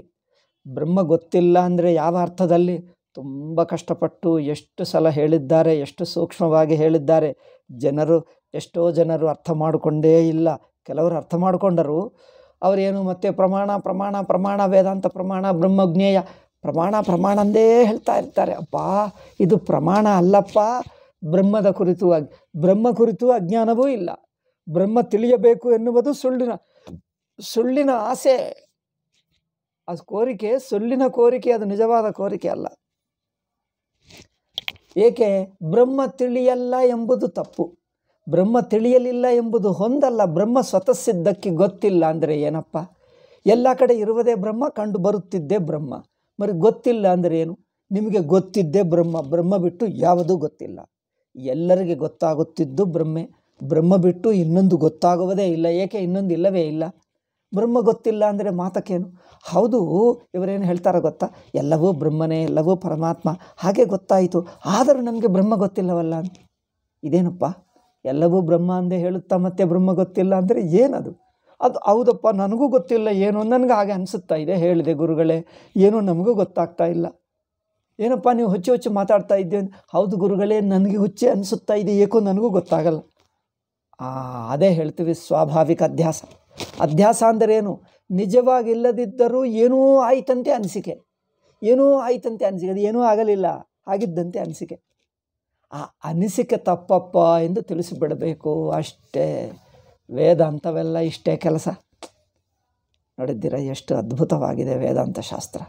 ಬ್ರಹ್ಮ ಗೊತ್ತಿಲ್ಲ ಅಂದರೆ ಯಾವ ಅರ್ಥದಲ್ಲಿ ತುಂಬ ಕಷ್ಟಪಟ್ಟು ಎಷ್ಟು ಸಲ ಹೇಳಿದ್ದಾರೆ ಎಷ್ಟು ಸೂಕ್ಷ್ಮವಾಗಿ ಹೇಳಿದ್ದಾರೆ ಜನರು ಎಷ್ಟೋ ಜನರು ಅರ್ಥ ಮಾಡಿಕೊಂಡೇ ಇಲ್ಲ ಕೆಲವರು ಅರ್ಥ ಮಾಡಿಕೊಂಡರು ಅವರೇನು ಮತ್ತೆ ಪ್ರಮಾಣ ಪ್ರಮಾಣ ಪ್ರಮಾಣ ವೇದಾಂತ ಪ್ರಮಾಣ ಬ್ರಹ್ಮಜ್ಞೇಯ ಪ್ರಮಾಣ ಪ್ರಮಾಣ ಅಂದೇ ಹೇಳ್ತಾ ಇರ್ತಾರೆ ಅಪ್ಪ ಇದು ಪ್ರಮಾಣ ಅಲ್ಲಪ್ಪ ಬ್ರಹ್ಮದ ಕುರಿತು ಬ್ರಹ್ಮ ಕುರಿತು ಅಜ್ಞಾನವೂ ಇಲ್ಲ ಬ್ರಹ್ಮ ತಿಳಿಯಬೇಕು ಎನ್ನುವುದು ಸುಳ್ಳಿನ ಸುಳ್ಳಿನ ಆಸೆ ಅದು ಕೋರಿಕೆ ಸುಳ್ಳಿನ ಕೋರಿಕೆ ಅದು ನಿಜವಾದ ಕೋರಿಕೆ ಅಲ್ಲ ಏಕೆ ಬ್ರಹ್ಮ ತಿಳಿಯಲ್ಲ ಎಂಬುದು ತಪ್ಪು ಬ್ರಹ್ಮ ತಿಳಿಯಲಿಲ್ಲ ಎಂಬುದು ಹೊಂದಲ್ಲ ಬ್ರಹ್ಮ ಸ್ವತಃ ಸಿದ್ಧಕ್ಕೆ ಗೊತ್ತಿಲ್ಲ ಅಂದರೆ ಏನಪ್ಪ ಎಲ್ಲ ಕಡೆ ಇರುವುದೇ ಬ್ರಹ್ಮ ಕಂಡು ಬರುತ್ತಿದ್ದೇ ಬ್ರಹ್ಮ ಮರಿ ಗೊತ್ತಿಲ್ಲ ಅಂದರೆ ಏನು ನಿಮಗೆ ಗೊತ್ತಿದ್ದೇ ಬ್ರಹ್ಮ ಬ್ರಹ್ಮ ಬಿಟ್ಟು ಯಾವುದೂ ಗೊತ್ತಿಲ್ಲ ಎಲ್ಲರಿಗೆ ಗೊತ್ತಾಗುತ್ತಿದ್ದು ಬ್ರಹ್ಮೆ ಬ್ರಹ್ಮ ಬಿಟ್ಟು ಇನ್ನೊಂದು ಗೊತ್ತಾಗುವುದೇ ಇಲ್ಲ ಏಕೆ ಇನ್ನೊಂದು ಇಲ್ಲವೇ ಇಲ್ಲ ಬ್ರಹ್ಮ ಗೊತ್ತಿಲ್ಲ ಅಂದರೆ ಮಾತಕ್ಕೇನು ಹೌದು ಇವರೇನು ಹೇಳ್ತಾರೋ ಗೊತ್ತಾ ಎಲ್ಲವೂ ಬ್ರಹ್ಮನೇ ಎಲ್ಲವೂ ಪರಮಾತ್ಮ ಹಾಗೆ ಗೊತ್ತಾಯಿತು ಆದರೂ ನಮಗೆ ಬ್ರಹ್ಮ ಗೊತ್ತಿಲ್ಲವಲ್ಲ ಅಂತ ಇದೇನಪ್ಪ ಎಲ್ಲವೂ ಬ್ರಹ್ಮ ಅಂದೇ ಹೇಳುತ್ತಾ ಮತ್ತೆ ಬ್ರಹ್ಮ ಗೊತ್ತಿಲ್ಲ ಅಂದರೆ ಏನದು ಅದು ಹೌದಪ್ಪ ನನಗೂ ಗೊತ್ತಿಲ್ಲ ಏನು ನನಗೆ ಹಾಗೆ ಅನಿಸುತ್ತಾ ಇದೆ ಹೇಳಿದೆ ಗುರುಗಳೇ ಏನೂ ನಮಗೂ ಗೊತ್ತಾಗ್ತಾ ಇಲ್ಲ ಏನಪ್ಪ ನೀವು ಹುಚ್ಚು ಹುಚ್ಚು ಮಾತಾಡ್ತಾ ಇದ್ದೆ ಹೌದು ಗುರುಗಳೇ ನನಗೆ ಹುಚ್ಚೆ ಅನಿಸುತ್ತಾ ಇದೆ ಏಕೋ ನನಗೂ ಗೊತ್ತಾಗಲ್ಲ ಅದೇ ಹೇಳ್ತೀವಿ ಸ್ವಾಭಾವಿಕ ಅಧ್ಯಾಸ ಅಧ್ಯಾಸ ಅಂದರೇನು ನಿಜವಾಗಿಲ್ಲದಿದ್ದರೂ ಏನೂ ಆಯ್ತಂತೆ ಅನಿಸಿಕೆ ಏನೂ ಆಯ್ತಂತೆ ಅನಿಸಿಕೆ ಅದು ಏನೂ ಆಗಲಿಲ್ಲ ಆಗಿದ್ದಂತೆ ಅನಿಸಿಕೆ ಆ ಅನಿಸಿಕೆ ತಪ್ಪಪ್ಪ ಎಂದು ತಿಳಿಸಿಬಿಡಬೇಕು ಅಷ್ಟೇ ವೇದಾಂತವೆಲ್ಲ ಇಷ್ಟೇ ಕೆಲಸ ನೋಡಿದ್ದೀರ ಎಷ್ಟು ಅದ್ಭುತವಾಗಿದೆ ವೇದಾಂತ ಶಾಸ್ತ್ರ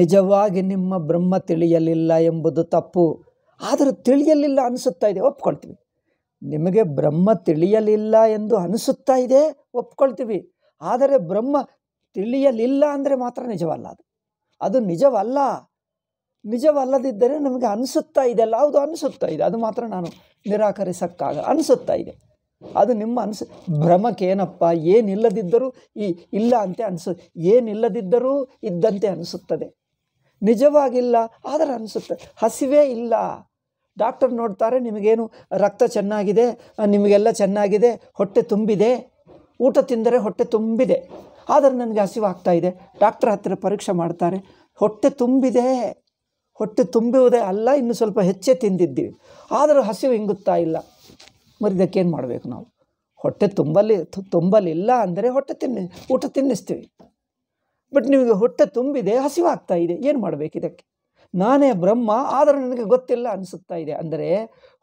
ನಿಜವಾಗಿ ನಿಮ್ಮ ಬ್ರಹ್ಮ ತಿಳಿಯಲಿಲ್ಲ ಎಂಬುದು ತಪ್ಪು ಆದರೂ ತಿಳಿಯಲಿಲ್ಲ ಅನಿಸುತ್ತಾ ಇದೆ ಒಪ್ಕೊಳ್ತೀವಿ ನಿಮಗೆ ಬ್ರಹ್ಮ ತಿಳಿಯಲಿಲ್ಲ ಎಂದು ಅನಿಸುತ್ತಾ ಇದೆ ಒಪ್ಕೊಳ್ತೀವಿ ಆದರೆ ಬ್ರಹ್ಮ ತಿಳಿಯಲಿಲ್ಲ ಅಂದರೆ ಮಾತ್ರ ನಿಜವಲ್ಲ ಅದು ಅದು ನಿಜವಲ್ಲ ನಿಜವಲ್ಲದಿದ್ದರೆ ನಮಗೆ ಅನಿಸುತ್ತಾ ಇದೆ ಅಲ್ಲ ಹೌದು ಅನಿಸುತ್ತಾ ಇದೆ ಅದು ಮಾತ್ರ ನಾನು ನಿರಾಕರಿಸೋಕ್ಕಾಗ ಅನಿಸುತ್ತಾ ಇದೆ ಅದು ನಿಮ್ಮ ಅನಿಸು ಭ್ರಮಕ್ಕೇನಪ್ಪ ಏನಪ್ಪ ಏನಿಲ್ಲದಿದ್ದರೂ ಈ ಇಲ್ಲ ಅಂತ ಅನಿಸು ಏನಿಲ್ಲದಿದ್ದರೂ ಇದ್ದಂತೆ ಅನಿಸುತ್ತದೆ ನಿಜವಾಗಿಲ್ಲ ಆದರೆ ಅನಿಸುತ್ತೆ ಹಸಿವೇ ಇಲ್ಲ ಡಾಕ್ಟರ್ ನೋಡ್ತಾರೆ ನಿಮಗೇನು ರಕ್ತ ಚೆನ್ನಾಗಿದೆ ನಿಮಗೆಲ್ಲ ಚೆನ್ನಾಗಿದೆ ಹೊಟ್ಟೆ ತುಂಬಿದೆ ಊಟ ತಿಂದರೆ ಹೊಟ್ಟೆ ತುಂಬಿದೆ ಆದರೆ ನನಗೆ ಹಸಿವಾಗ್ತಾ ಇದೆ ಡಾಕ್ಟರ್ ಹತ್ತಿರ ಪರೀಕ್ಷೆ ಮಾಡ್ತಾರೆ ಹೊಟ್ಟೆ ತುಂಬಿದೆ ಹೊಟ್ಟೆ ತುಂಬುವುದೇ ಅಲ್ಲ ಇನ್ನು ಸ್ವಲ್ಪ ಹೆಚ್ಚೇ ತಿಂದಿದ್ದೀವಿ ಆದರೂ ಹಸಿವು ಹಿಂಗುತ್ತಾ ಇಲ್ಲ ಮರಿದಕ್ಕೆ ಏನು ಮಾಡಬೇಕು ನಾವು ಹೊಟ್ಟೆ ತುಂಬಲಿ ತುಂಬಲಿಲ್ಲ ಅಂದರೆ ಹೊಟ್ಟೆ ತಿನ್ನಿ ಊಟ ತಿನ್ನಿಸ್ತೀವಿ ಬಟ್ ನಿಮಗೆ ಹೊಟ್ಟೆ ತುಂಬಿದೆ ಹಸಿವಾಗ್ತಾ ಇದೆ ಏನು ಮಾಡಬೇಕು ಇದಕ್ಕೆ ನಾನೇ ಬ್ರಹ್ಮ ಆದರೂ ನನಗೆ ಗೊತ್ತಿಲ್ಲ ಅನಿಸುತ್ತಾ ಇದೆ ಅಂದರೆ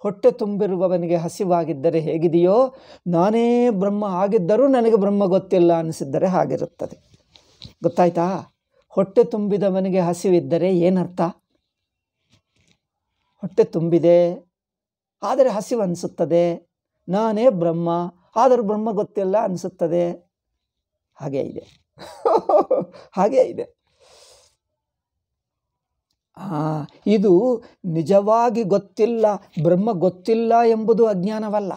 ಹೊಟ್ಟೆ ತುಂಬಿರುವವನಿಗೆ ಹಸಿವಾಗಿದ್ದರೆ ಹೇಗಿದೆಯೋ ನಾನೇ ಬ್ರಹ್ಮ ಆಗಿದ್ದರೂ ನನಗೆ ಬ್ರಹ್ಮ ಗೊತ್ತಿಲ್ಲ ಅನಿಸಿದ್ದರೆ ಹಾಗಿರುತ್ತದೆ ಗೊತ್ತಾಯ್ತಾ ಹೊಟ್ಟೆ ತುಂಬಿದವನಿಗೆ ಹಸಿವಿದ್ದರೆ ಏನರ್ಥ ಹೊಟ್ಟೆ ತುಂಬಿದೆ ಆದರೆ ಹಸಿವು ಅನಿಸುತ್ತದೆ ನಾನೇ ಬ್ರಹ್ಮ ಆದರೂ ಬ್ರಹ್ಮ ಗೊತ್ತಿಲ್ಲ ಅನಿಸುತ್ತದೆ ಹಾಗೆ ಇದೆ ಹಾಗೆ ಇದೆ ಇದು ನಿಜವಾಗಿ ಗೊತ್ತಿಲ್ಲ ಬ್ರಹ್ಮ ಗೊತ್ತಿಲ್ಲ ಎಂಬುದು ಅಜ್ಞಾನವಲ್ಲ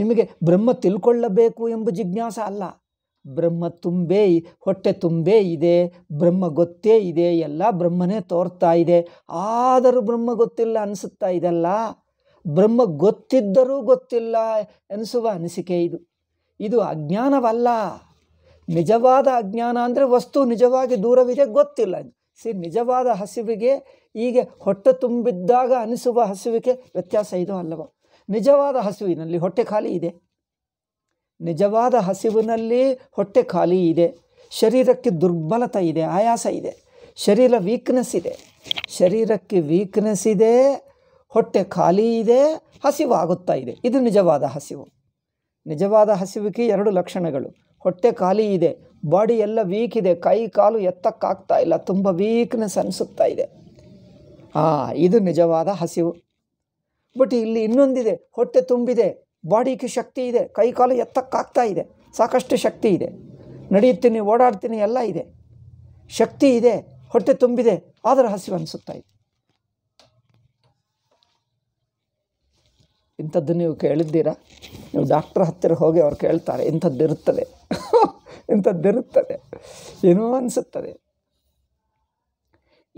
ನಿಮಗೆ ಬ್ರಹ್ಮ ತಿಳ್ಕೊಳ್ಳಬೇಕು ಎಂಬ ಜಿಜ್ಞಾಸ ಅಲ್ಲ ಬ್ರಹ್ಮ ತುಂಬೇ ಹೊಟ್ಟೆ ತುಂಬೇ ಇದೆ ಬ್ರಹ್ಮ ಗೊತ್ತೇ ಇದೆ ಎಲ್ಲ ಬ್ರಹ್ಮನೇ ತೋರ್ತಾ ಇದೆ ಆದರೂ ಬ್ರಹ್ಮ ಗೊತ್ತಿಲ್ಲ ಅನಿಸುತ್ತಾ ಇದೆಲ್ಲ ಬ್ರಹ್ಮ ಗೊತ್ತಿದ್ದರೂ ಗೊತ್ತಿಲ್ಲ ಎನಿಸುವ ಅನಿಸಿಕೆ ಇದು ಇದು ಅಜ್ಞಾನವಲ್ಲ ನಿಜವಾದ ಅಜ್ಞಾನ ಅಂದರೆ ವಸ್ತು ನಿಜವಾಗಿ ದೂರವಿದೆ ಗೊತ್ತಿಲ್ಲ ಸಿ ನಿಜವಾದ ಹಸಿವಿಗೆ ಈಗ ಹೊಟ್ಟೆ ತುಂಬಿದ್ದಾಗ ಅನಿಸುವ ಹಸಿವಿಗೆ ವ್ಯತ್ಯಾಸ ಇದು ಅಲ್ಲವ ನಿಜವಾದ ಹಸಿವಿನಲ್ಲಿ ಹೊಟ್ಟೆ ಖಾಲಿ ಇದೆ ನಿಜವಾದ ಹಸಿವಿನಲ್ಲಿ ಹೊಟ್ಟೆ ಖಾಲಿ ಇದೆ ಶರೀರಕ್ಕೆ ದುರ್ಬಲತ ಇದೆ ಆಯಾಸ ಇದೆ ಶರೀರ ವೀಕ್ನೆಸ್ ಇದೆ ಶರೀರಕ್ಕೆ ವೀಕ್ನೆಸ್ ಇದೆ ಹೊಟ್ಟೆ ಖಾಲಿ ಇದೆ ಹಸಿವು ಆಗುತ್ತಾ ಇದೆ ಇದು ನಿಜವಾದ ಹಸಿವು ನಿಜವಾದ ಹಸಿವಿಗೆ ಎರಡು ಲಕ್ಷಣಗಳು ಹೊಟ್ಟೆ ಖಾಲಿ ಇದೆ ಬಾಡಿ ಎಲ್ಲ ವೀಕ್ ಇದೆ ಕೈ ಕಾಲು ಎತ್ತಕ್ಕಾಗ್ತಾ ಇಲ್ಲ ತುಂಬ ವೀಕ್ನೆಸ್ ಅನಿಸುತ್ತಾ ಇದೆ ಹಾಂ ಇದು ನಿಜವಾದ ಹಸಿವು ಬಟ್ ಇಲ್ಲಿ ಇನ್ನೊಂದಿದೆ ಹೊಟ್ಟೆ ತುಂಬಿದೆ ಬಾಡಿಗೆ ಶಕ್ತಿ ಇದೆ ಕಾಲು ಎತ್ತಕ್ಕಾಗ್ತಾ ಇದೆ ಸಾಕಷ್ಟು ಶಕ್ತಿ ಇದೆ ನಡೆಯುತ್ತೀನಿ ಓಡಾಡ್ತೀನಿ ಎಲ್ಲ ಇದೆ ಶಕ್ತಿ ಇದೆ ಹೊಟ್ಟೆ ತುಂಬಿದೆ ಆದರೆ ಹಸಿವು ಅನಿಸುತ್ತಾ ಇದೆ ಇಂಥದ್ದು ನೀವು ಕೇಳಿದ್ದೀರಾ ನೀವು ಡಾಕ್ಟ್ರ್ ಹತ್ತಿರ ಹೋಗಿ ಅವ್ರು ಕೇಳ್ತಾರೆ ಇಂಥದ್ದಿರುತ್ತದೆ ಇಂಥದ್ದಿರುತ್ತದೆ ಏನೋ ಅನಿಸುತ್ತದೆ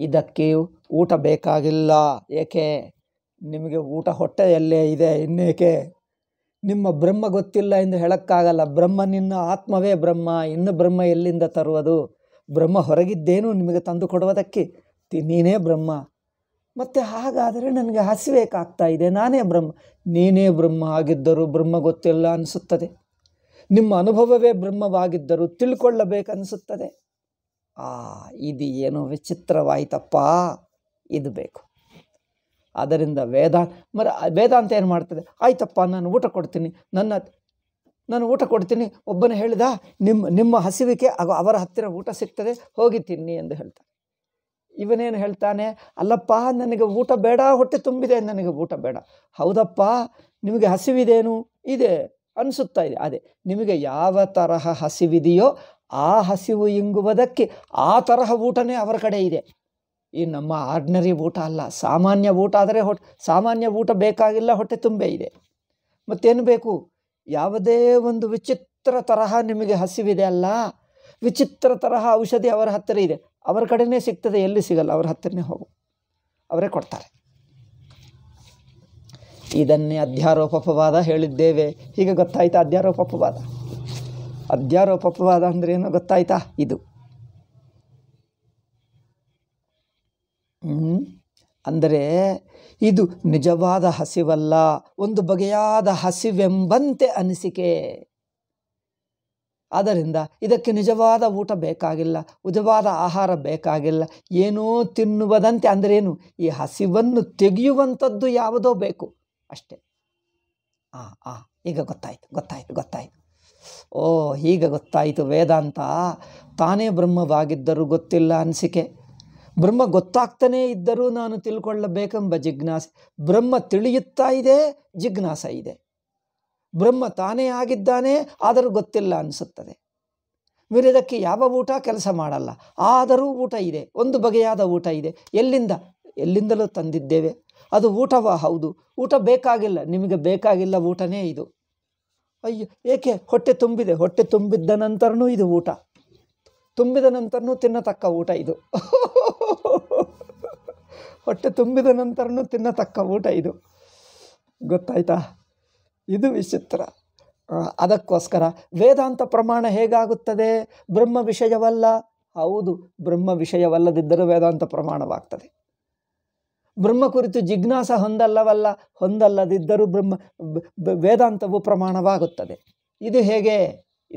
ಇದಕ್ಕೆ ಊಟ ಬೇಕಾಗಿಲ್ಲ ಏಕೆ ನಿಮಗೆ ಊಟ ಹೊಟ್ಟೆಯಲ್ಲೇ ಇದೆ ಇನ್ನೇಕೆ ನಿಮ್ಮ ಬ್ರಹ್ಮ ಗೊತ್ತಿಲ್ಲ ಎಂದು ಹೇಳೋಕ್ಕಾಗಲ್ಲ ಬ್ರಹ್ಮ ನಿನ್ನ ಆತ್ಮವೇ ಬ್ರಹ್ಮ ಇನ್ನು ಬ್ರಹ್ಮ ಎಲ್ಲಿಂದ ತರುವುದು ಬ್ರಹ್ಮ ಹೊರಗಿದ್ದೇನು ನಿಮಗೆ ತಂದು ಕೊಡುವುದಕ್ಕೆ ನೀನೇ ಬ್ರಹ್ಮ ಮತ್ತು ಹಾಗಾದರೆ ನನಗೆ ಹಸಿವೇಕಾಗ್ತಾ ಇದೆ ನಾನೇ ಬ್ರಹ್ಮ ನೀನೇ ಬ್ರಹ್ಮ ಆಗಿದ್ದರೂ ಬ್ರಹ್ಮ ಗೊತ್ತಿಲ್ಲ ಅನಿಸುತ್ತದೆ ನಿಮ್ಮ ಅನುಭವವೇ ಬ್ರಹ್ಮವಾಗಿದ್ದರೂ ತಿಳ್ಕೊಳ್ಳಬೇಕನ್ನಿಸುತ್ತದೆ ಆ ಇದು ಏನೋ ವಿಚಿತ್ರವಾಯಿತಪ್ಪ ಇದು ಬೇಕು ಆದ್ದರಿಂದ ವೇದಾಂತ ಮರ ವೇದಾಂತ ಏನು ಮಾಡ್ತದೆ ಆಯ್ತಪ್ಪ ನಾನು ಊಟ ಕೊಡ್ತೀನಿ ನನ್ನ ನಾನು ಊಟ ಕೊಡ್ತೀನಿ ಒಬ್ಬನೇ ಹೇಳಿದ ನಿಮ್ಮ ನಿಮ್ಮ ಹಸಿವಿಕೆ ಹಾಗೂ ಅವರ ಹತ್ತಿರ ಊಟ ಸಿಗ್ತದೆ ಹೋಗಿ ತಿನ್ನಿ ಎಂದು ಹೇಳ್ತಾನೆ ಇವನೇನು ಹೇಳ್ತಾನೆ ಅಲ್ಲಪ್ಪ ನನಗೆ ಊಟ ಬೇಡ ಹೊಟ್ಟೆ ತುಂಬಿದೆ ನನಗೆ ಊಟ ಬೇಡ ಹೌದಪ್ಪ ನಿಮಗೆ ಹಸಿವಿದೇನು ಇದೆ ಅನಿಸುತ್ತಾ ಇದೆ ಅದೇ ನಿಮಗೆ ಯಾವ ತರಹ ಹಸಿವಿದೆಯೋ ಆ ಹಸಿವು ಇಂಗುವುದಕ್ಕೆ ಆ ತರಹ ಊಟನೇ ಅವರ ಕಡೆ ಇದೆ ಈ ನಮ್ಮ ಆರ್ಡ್ನರಿ ಊಟ ಅಲ್ಲ ಸಾಮಾನ್ಯ ಊಟ ಆದರೆ ಹೊಟ್ಟೆ ಸಾಮಾನ್ಯ ಊಟ ಬೇಕಾಗಿಲ್ಲ ಹೊಟ್ಟೆ ತುಂಬೆ ಇದೆ ಮತ್ತೇನು ಬೇಕು ಯಾವುದೇ ಒಂದು ವಿಚಿತ್ರ ತರಹ ನಿಮಗೆ ಹಸಿವಿದೆ ಅಲ್ಲ ವಿಚಿತ್ರ ತರಹ ಔಷಧಿ ಅವರ ಹತ್ತಿರ ಇದೆ ಅವರ ಕಡೆನೇ ಸಿಗ್ತದೆ ಎಲ್ಲಿ ಸಿಗಲ್ಲ ಅವರ ಹತ್ತಿರನೇ ಹೋಗು ಅವರೇ ಕೊಡ್ತಾರೆ ಇದನ್ನೇ ಅಧ್ಯಾರೋಪವಾದ ಹೇಳಿದ್ದೇವೆ ಹೀಗೆ ಗೊತ್ತಾಯ್ತಾ ಅಧ್ಯಾರೋಪಪವಾದ ಅಧ್ಯಾರೋಪವಾದ ಅಂದ್ರೆ ಏನೋ ಗೊತ್ತಾಯ್ತಾ ಇದು ಅಂದರೆ ಇದು ನಿಜವಾದ ಹಸಿವಲ್ಲ ಒಂದು ಬಗೆಯಾದ ಹಸಿವೆಂಬಂತೆ ಅನಿಸಿಕೆ ಆದ್ದರಿಂದ ಇದಕ್ಕೆ ನಿಜವಾದ ಊಟ ಬೇಕಾಗಿಲ್ಲ ನಿಜವಾದ ಆಹಾರ ಬೇಕಾಗಿಲ್ಲ ಏನೋ ತಿನ್ನುವುದಂತೆ ಅಂದರೇನು ಈ ಹಸಿವನ್ನು ತೆಗೆಯುವಂಥದ್ದು ಯಾವುದೋ ಬೇಕು ಅಷ್ಟೆ ಆ ಆ ಈಗ ಗೊತ್ತಾಯಿತು ಗೊತ್ತಾಯಿತು ಗೊತ್ತಾಯಿತು ಓ ಈಗ ಗೊತ್ತಾಯಿತು ವೇದಾಂತ ತಾನೇ ಬ್ರಹ್ಮವಾಗಿದ್ದರೂ ಗೊತ್ತಿಲ್ಲ ಅನಿಸಿಕೆ ಬ್ರಹ್ಮ ಗೊತ್ತಾಗ್ತಾನೇ ಇದ್ದರೂ ನಾನು ತಿಳ್ಕೊಳ್ಳಬೇಕೆಂಬ ಜಿಜ್ಞಾಸೆ ಬ್ರಹ್ಮ ತಿಳಿಯುತ್ತಾ ಇದೆ ಜಿಜ್ಞಾಸ ಇದೆ ಬ್ರಹ್ಮ ತಾನೇ ಆಗಿದ್ದಾನೆ ಆದರೂ ಗೊತ್ತಿಲ್ಲ ಅನಿಸುತ್ತದೆ ಮೀರಿದಕ್ಕೆ ಯಾವ ಊಟ ಕೆಲಸ ಮಾಡಲ್ಲ ಆದರೂ ಊಟ ಇದೆ ಒಂದು ಬಗೆಯಾದ ಊಟ ಇದೆ ಎಲ್ಲಿಂದ ಎಲ್ಲಿಂದಲೂ ತಂದಿದ್ದೇವೆ ಅದು ಊಟವಾ ಹೌದು ಊಟ ಬೇಕಾಗಿಲ್ಲ ನಿಮಗೆ ಬೇಕಾಗಿಲ್ಲ ಊಟನೇ ಇದು ಅಯ್ಯೋ ಏಕೆ ಹೊಟ್ಟೆ ತುಂಬಿದೆ ಹೊಟ್ಟೆ ತುಂಬಿದ್ದ ನಂತರನೂ ಇದು ಊಟ ತುಂಬಿದ ನಂತರನೂ ತಿನ್ನತಕ್ಕ ಊಟ ಇದು ಹೊಟ್ಟೆ ತುಂಬಿದ ನಂತರನೂ ತಿನ್ನತಕ್ಕ ಊಟ ಇದು ಗೊತ್ತಾಯ್ತಾ ಇದು ವಿಚಿತ್ರ ಅದಕ್ಕೋಸ್ಕರ ವೇದಾಂತ ಪ್ರಮಾಣ ಹೇಗಾಗುತ್ತದೆ ಬ್ರಹ್ಮ ವಿಷಯವಲ್ಲ ಹೌದು ಬ್ರಹ್ಮ ವಿಷಯವಲ್ಲದಿದ್ದರೂ ವೇದಾಂತ ಪ್ರಮಾಣವಾಗ್ತದೆ ಬ್ರಹ್ಮ ಕುರಿತು ಜಿಜ್ಞಾಸ ಹೊಂದಲ್ಲವಲ್ಲ ಹೊಂದಲ್ಲದಿದ್ದರೂ ಬ್ರಹ್ಮ ವೇದಾಂತವು ಪ್ರಮಾಣವಾಗುತ್ತದೆ ಇದು ಹೇಗೆ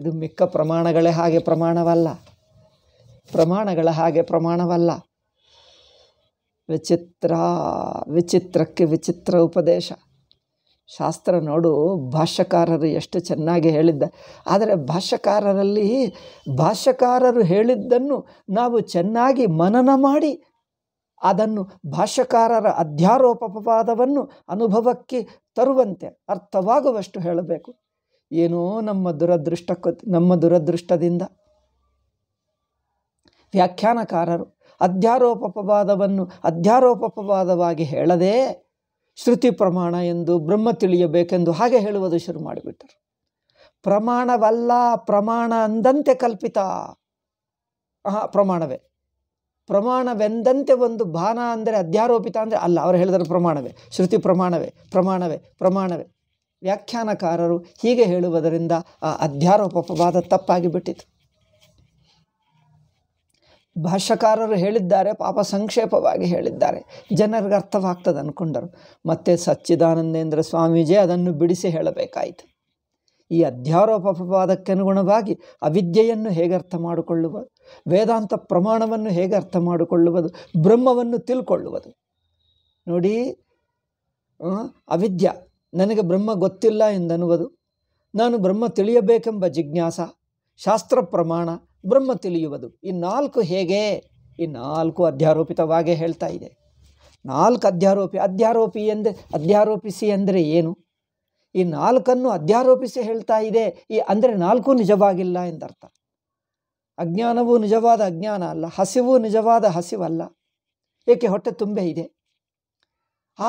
ಇದು ಮಿಕ್ಕ ಪ್ರಮಾಣಗಳೇ ಹಾಗೆ ಪ್ರಮಾಣವಲ್ಲ ಪ್ರಮಾಣಗಳ ಹಾಗೆ ಪ್ರಮಾಣವಲ್ಲ ವಿಚಿತ್ರ ವಿಚಿತ್ರಕ್ಕೆ ವಿಚಿತ್ರ ಉಪದೇಶ ಶಾಸ್ತ್ರ ನೋಡು ಭಾಷ್ಯಕಾರರು ಎಷ್ಟು ಚೆನ್ನಾಗಿ ಹೇಳಿದ್ದ ಆದರೆ ಭಾಷ್ಯಕಾರರಲ್ಲಿ ಭಾಷ್ಯಕಾರರು ಹೇಳಿದ್ದನ್ನು ನಾವು ಚೆನ್ನಾಗಿ ಮನನ ಮಾಡಿ ಅದನ್ನು ಭಾಷ್ಯಕಾರರ ಅಧ್ಯಾರೋಪವಾದವನ್ನು ಅನುಭವಕ್ಕೆ ತರುವಂತೆ ಅರ್ಥವಾಗುವಷ್ಟು ಹೇಳಬೇಕು ಏನೋ ನಮ್ಮ ದುರದೃಷ್ಟಕ್ಕೆ ನಮ್ಮ ದುರದೃಷ್ಟದಿಂದ ವ್ಯಾಖ್ಯಾನಕಾರರು ಅಧ್ಯಾರೋಪಪವಾದವನ್ನು ಅಧ್ಯಾರೋಪಪವಾದವಾಗಿ ಹೇಳದೆ ಶ್ರುತಿ ಪ್ರಮಾಣ ಎಂದು ಬ್ರಹ್ಮ ತಿಳಿಯಬೇಕೆಂದು ಹಾಗೆ ಹೇಳುವುದು ಶುರು ಮಾಡಿಬಿಟ್ಟರು ಪ್ರಮಾಣವಲ್ಲ ಪ್ರಮಾಣ ಅಂದಂತೆ ಕಲ್ಪಿತ ಆ ಪ್ರಮಾಣವೇ ಪ್ರಮಾಣವೆಂದಂತೆ ಒಂದು ಭಾನ ಅಂದರೆ ಅಧ್ಯಾರೋಪಿತ ಅಂದರೆ ಅಲ್ಲ ಅವರು ಹೇಳಿದರು ಪ್ರಮಾಣವೇ ಶ್ರುತಿ ಪ್ರಮಾಣವೇ ಪ್ರಮಾಣವೇ ಪ್ರಮಾಣವೇ ವ್ಯಾಖ್ಯಾನಕಾರರು ಹೀಗೆ ಹೇಳುವುದರಿಂದ ಆ ಅಧ್ಯಾರೋಪವಾದ ತಪ್ಪಾಗಿ ಬಿಟ್ಟಿತು ಭಾಷ್ಯಕಾರರು ಹೇಳಿದ್ದಾರೆ ಪಾಪ ಸಂಕ್ಷೇಪವಾಗಿ ಹೇಳಿದ್ದಾರೆ ಜನರಿಗೆ ಅರ್ಥವಾಗ್ತದೆ ಅಂದ್ಕೊಂಡರು ಮತ್ತೆ ಸಚ್ಚಿದಾನಂದೇಂದ್ರ ಸ್ವಾಮೀಜಿ ಅದನ್ನು ಬಿಡಿಸಿ ಹೇಳಬೇಕಾಯಿತು ಈ ಅಧ್ಯಾರೋಪ ಅನುಗುಣವಾಗಿ ಅವಿದ್ಯೆಯನ್ನು ಹೇಗೆ ಅರ್ಥ ಮಾಡಿಕೊಳ್ಳುವುದು ವೇದಾಂತ ಪ್ರಮಾಣವನ್ನು ಹೇಗೆ ಅರ್ಥ ಮಾಡಿಕೊಳ್ಳುವುದು ಬ್ರಹ್ಮವನ್ನು ತಿಳ್ಕೊಳ್ಳುವುದು ನೋಡಿ ಅವಿದ್ಯ ನನಗೆ ಬ್ರಹ್ಮ ಗೊತ್ತಿಲ್ಲ ಎಂದನ್ನುವುದು ನಾನು ಬ್ರಹ್ಮ ತಿಳಿಯಬೇಕೆಂಬ ಜಿಜ್ಞಾಸ ಶಾಸ್ತ್ರ ಪ್ರಮಾಣ ಬ್ರಹ್ಮ ತಿಳಿಯುವುದು ಈ ನಾಲ್ಕು ಹೇಗೆ ಈ ನಾಲ್ಕು ಅಧ್ಯಾರೋಪಿತವಾಗೇ ಹೇಳ್ತಾ ಇದೆ ನಾಲ್ಕು ಅಧ್ಯಾರೋಪಿ ಅಧ್ಯಾರೋಪಿ ಎಂದು ಅಧ್ಯಾರೋಪಿಸಿ ಅಂದರೆ ಏನು ಈ ನಾಲ್ಕನ್ನು ಅಧ್ಯಾರೋಪಿಸಿ ಹೇಳ್ತಾ ಇದೆ ಈ ಅಂದರೆ ನಾಲ್ಕು ನಿಜವಾಗಿಲ್ಲ ಎಂದರ್ಥ ಅಜ್ಞಾನವೂ ನಿಜವಾದ ಅಜ್ಞಾನ ಅಲ್ಲ ಹಸಿವು ನಿಜವಾದ ಹಸಿವಲ್ಲ ಏಕೆ ಹೊಟ್ಟೆ ತುಂಬೆ ಇದೆ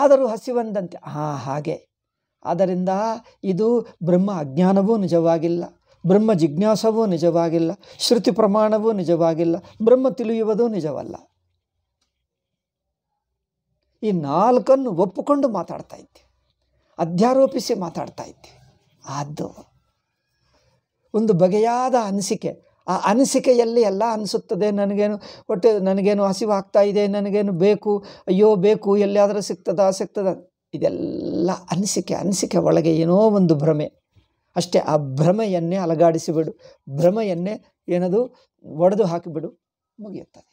ಆದರೂ ಹಸಿವಂದಂತೆ ಹಾಂ ಹಾಗೆ ಆದ್ದರಿಂದ ಇದು ಬ್ರಹ್ಮ ಅಜ್ಞಾನವೂ ನಿಜವಾಗಿಲ್ಲ ಬ್ರಹ್ಮ ಜಿಜ್ಞಾಸವೂ ನಿಜವಾಗಿಲ್ಲ ಶ್ರುತಿ ಪ್ರಮಾಣವೂ ನಿಜವಾಗಿಲ್ಲ ಬ್ರಹ್ಮ ತಿಳಿಯುವುದೂ ನಿಜವಲ್ಲ ಈ ನಾಲ್ಕನ್ನು ಒಪ್ಪಿಕೊಂಡು ಮಾತಾಡ್ತಾ ಇದ್ದೆ ಅಧ್ಯಾರೋಪಿಸಿ ಮಾತಾಡ್ತಾ ಇದ್ದೆ ಅದು ಒಂದು ಬಗೆಯಾದ ಅನಿಸಿಕೆ ಆ ಅನಿಸಿಕೆಯಲ್ಲಿ ಎಲ್ಲ ಅನಿಸುತ್ತದೆ ನನಗೇನು ಒಟ್ಟು ನನಗೇನು ಹಸಿವಾಗ್ತಾ ಇದೆ ನನಗೇನು ಬೇಕು ಅಯ್ಯೋ ಬೇಕು ಎಲ್ಲಿಯಾದರೂ ಸಿಗ್ತದಾ ಸಿಗ್ತದ ಇದೆಲ್ಲ ಅನಿಸಿಕೆ ಅನಿಸಿಕೆ ಒಳಗೆ ಏನೋ ಒಂದು ಭ್ರಮೆ ಅಷ್ಟೇ ಆ ಭ್ರಮೆಯನ್ನೇ ಅಲಗಾಡಿಸಿಬಿಡು ಭ್ರಮೆಯನ್ನೇ ಏನದು ಒಡೆದು ಹಾಕಿಬಿಡು ಮುಗಿಯುತ್ತದೆ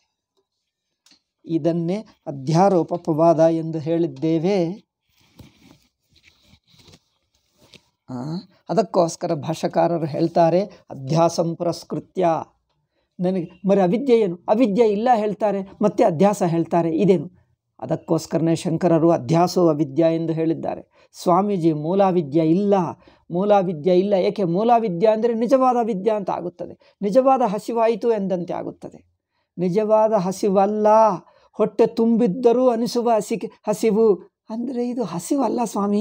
ಇದನ್ನೇ ಅಧ್ಯಾರೋಪವಾದ ಎಂದು ಹೇಳಿದ್ದೇವೆ ಅದಕ್ಕೋಸ್ಕರ ಭಾಷಾಕಾರರು ಹೇಳ್ತಾರೆ ಅಧ್ಯಾಸಂ ಪುರಸ್ಕೃತ್ಯ ನನಗೆ ಮರಿ ಅವಿದ್ಯೆ ಏನು ಅವಿದ್ಯೆ ಇಲ್ಲ ಹೇಳ್ತಾರೆ ಮತ್ತೆ ಅಧ್ಯಾಸ ಹೇಳ್ತಾರೆ ಇದೇನು ಅದಕ್ಕೋಸ್ಕರನೇ ಶಂಕರರು ಅಧ್ಯಾಸೋ ಅವಿದ್ಯ ಎಂದು ಹೇಳಿದ್ದಾರೆ ಸ್ವಾಮೀಜಿ ಮೂಲಾವಿದ್ಯ ಇಲ್ಲ ಮೂಲಾವಿದ್ಯ ಇಲ್ಲ ಏಕೆ ಮೂಲಾವಿದ್ಯ ಅಂದರೆ ನಿಜವಾದ ವಿದ್ಯೆ ಅಂತ ಆಗುತ್ತದೆ ನಿಜವಾದ ಹಸಿವಾಯಿತು ಎಂದಂತೆ ಆಗುತ್ತದೆ ನಿಜವಾದ ಹಸಿವಲ್ಲ ಹೊಟ್ಟೆ ತುಂಬಿದ್ದರೂ ಅನಿಸುವ ಹಸಿ ಹಸಿವು ಅಂದರೆ ಇದು ಹಸಿವಲ್ಲ ಸ್ವಾಮಿ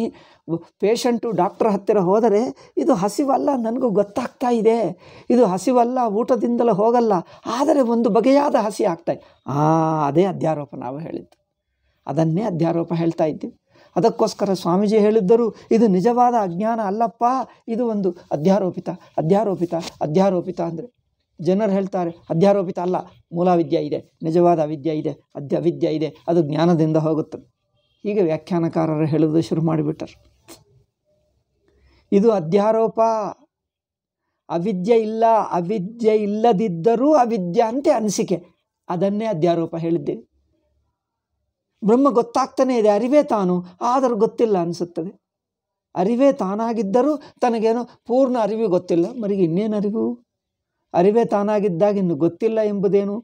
ಪೇಷಂಟು ಡಾಕ್ಟ್ರ್ ಹತ್ತಿರ ಹೋದರೆ ಇದು ಹಸಿವಲ್ಲ ನನಗೂ ಗೊತ್ತಾಗ್ತಾ ಇದೆ ಇದು ಹಸಿವಲ್ಲ ಊಟದಿಂದಲೂ ಹೋಗಲ್ಲ ಆದರೆ ಒಂದು ಬಗೆಯಾದ ಹಸಿ ಆಗ್ತಾ ಆ ಅದೇ ಅಧ್ಯಾರೋಪ ನಾವು ಹೇಳಿದ್ದು ಅದನ್ನೇ ಅಧ್ಯಾರೋಪ ಹೇಳ್ತಾ ಇದ್ದೀವಿ ಅದಕ್ಕೋಸ್ಕರ ಸ್ವಾಮೀಜಿ ಹೇಳಿದ್ದರು ಇದು ನಿಜವಾದ ಅಜ್ಞಾನ ಅಲ್ಲಪ್ಪ ಇದು ಒಂದು ಅಧ್ಯಾರೋಪಿತ ಅಧ್ಯಾರೋಪಿತ ಅಧ್ಯಾರೋಪಿತ ಅಂದರೆ ಜನರು ಹೇಳ್ತಾರೆ ಅಧ್ಯಾರೋಪಿತ ಅಲ್ಲ ಮೂಲವಿದ್ಯೆ ಇದೆ ನಿಜವಾದ ವಿದ್ಯೆ ಇದೆ ಅಧ್ಯ ವಿದ್ಯೆ ಇದೆ ಅದು ಜ್ಞಾನದಿಂದ ಹೋಗುತ್ತದೆ ಹೀಗೆ ವ್ಯಾಖ್ಯಾನಕಾರರು ಹೇಳೋದು ಶುರು ಮಾಡಿಬಿಟ್ಟರು ಇದು ಅಧ್ಯಾರೋಪ ಅವಿದ್ಯೆ ಇಲ್ಲ ಅವಿದ್ಯೆ ಇಲ್ಲದಿದ್ದರೂ ಅವಿದ್ಯೆ ಅಂತೆ ಅನಿಸಿಕೆ ಅದನ್ನೇ ಅಧ್ಯಾರೋಪ ಹೇಳಿದ್ದೇವೆ ಬ್ರಹ್ಮ ಗೊತ್ತಾಗ್ತಾನೆ ಇದೆ ಅರಿವೇ ತಾನು ಆದರೂ ಗೊತ್ತಿಲ್ಲ ಅನಿಸುತ್ತದೆ ಅರಿವೇ ತಾನಾಗಿದ್ದರೂ ತನಗೇನೋ ಪೂರ್ಣ ಅರಿವು ಗೊತ್ತಿಲ್ಲ ಮರಿಗೆ ಇನ್ನೇನು ಅರಿವು ಅರಿವೇ ತಾನಾಗಿದ್ದಾಗ ಇನ್ನು ಗೊತ್ತಿಲ್ಲ ಎಂಬುದೇನು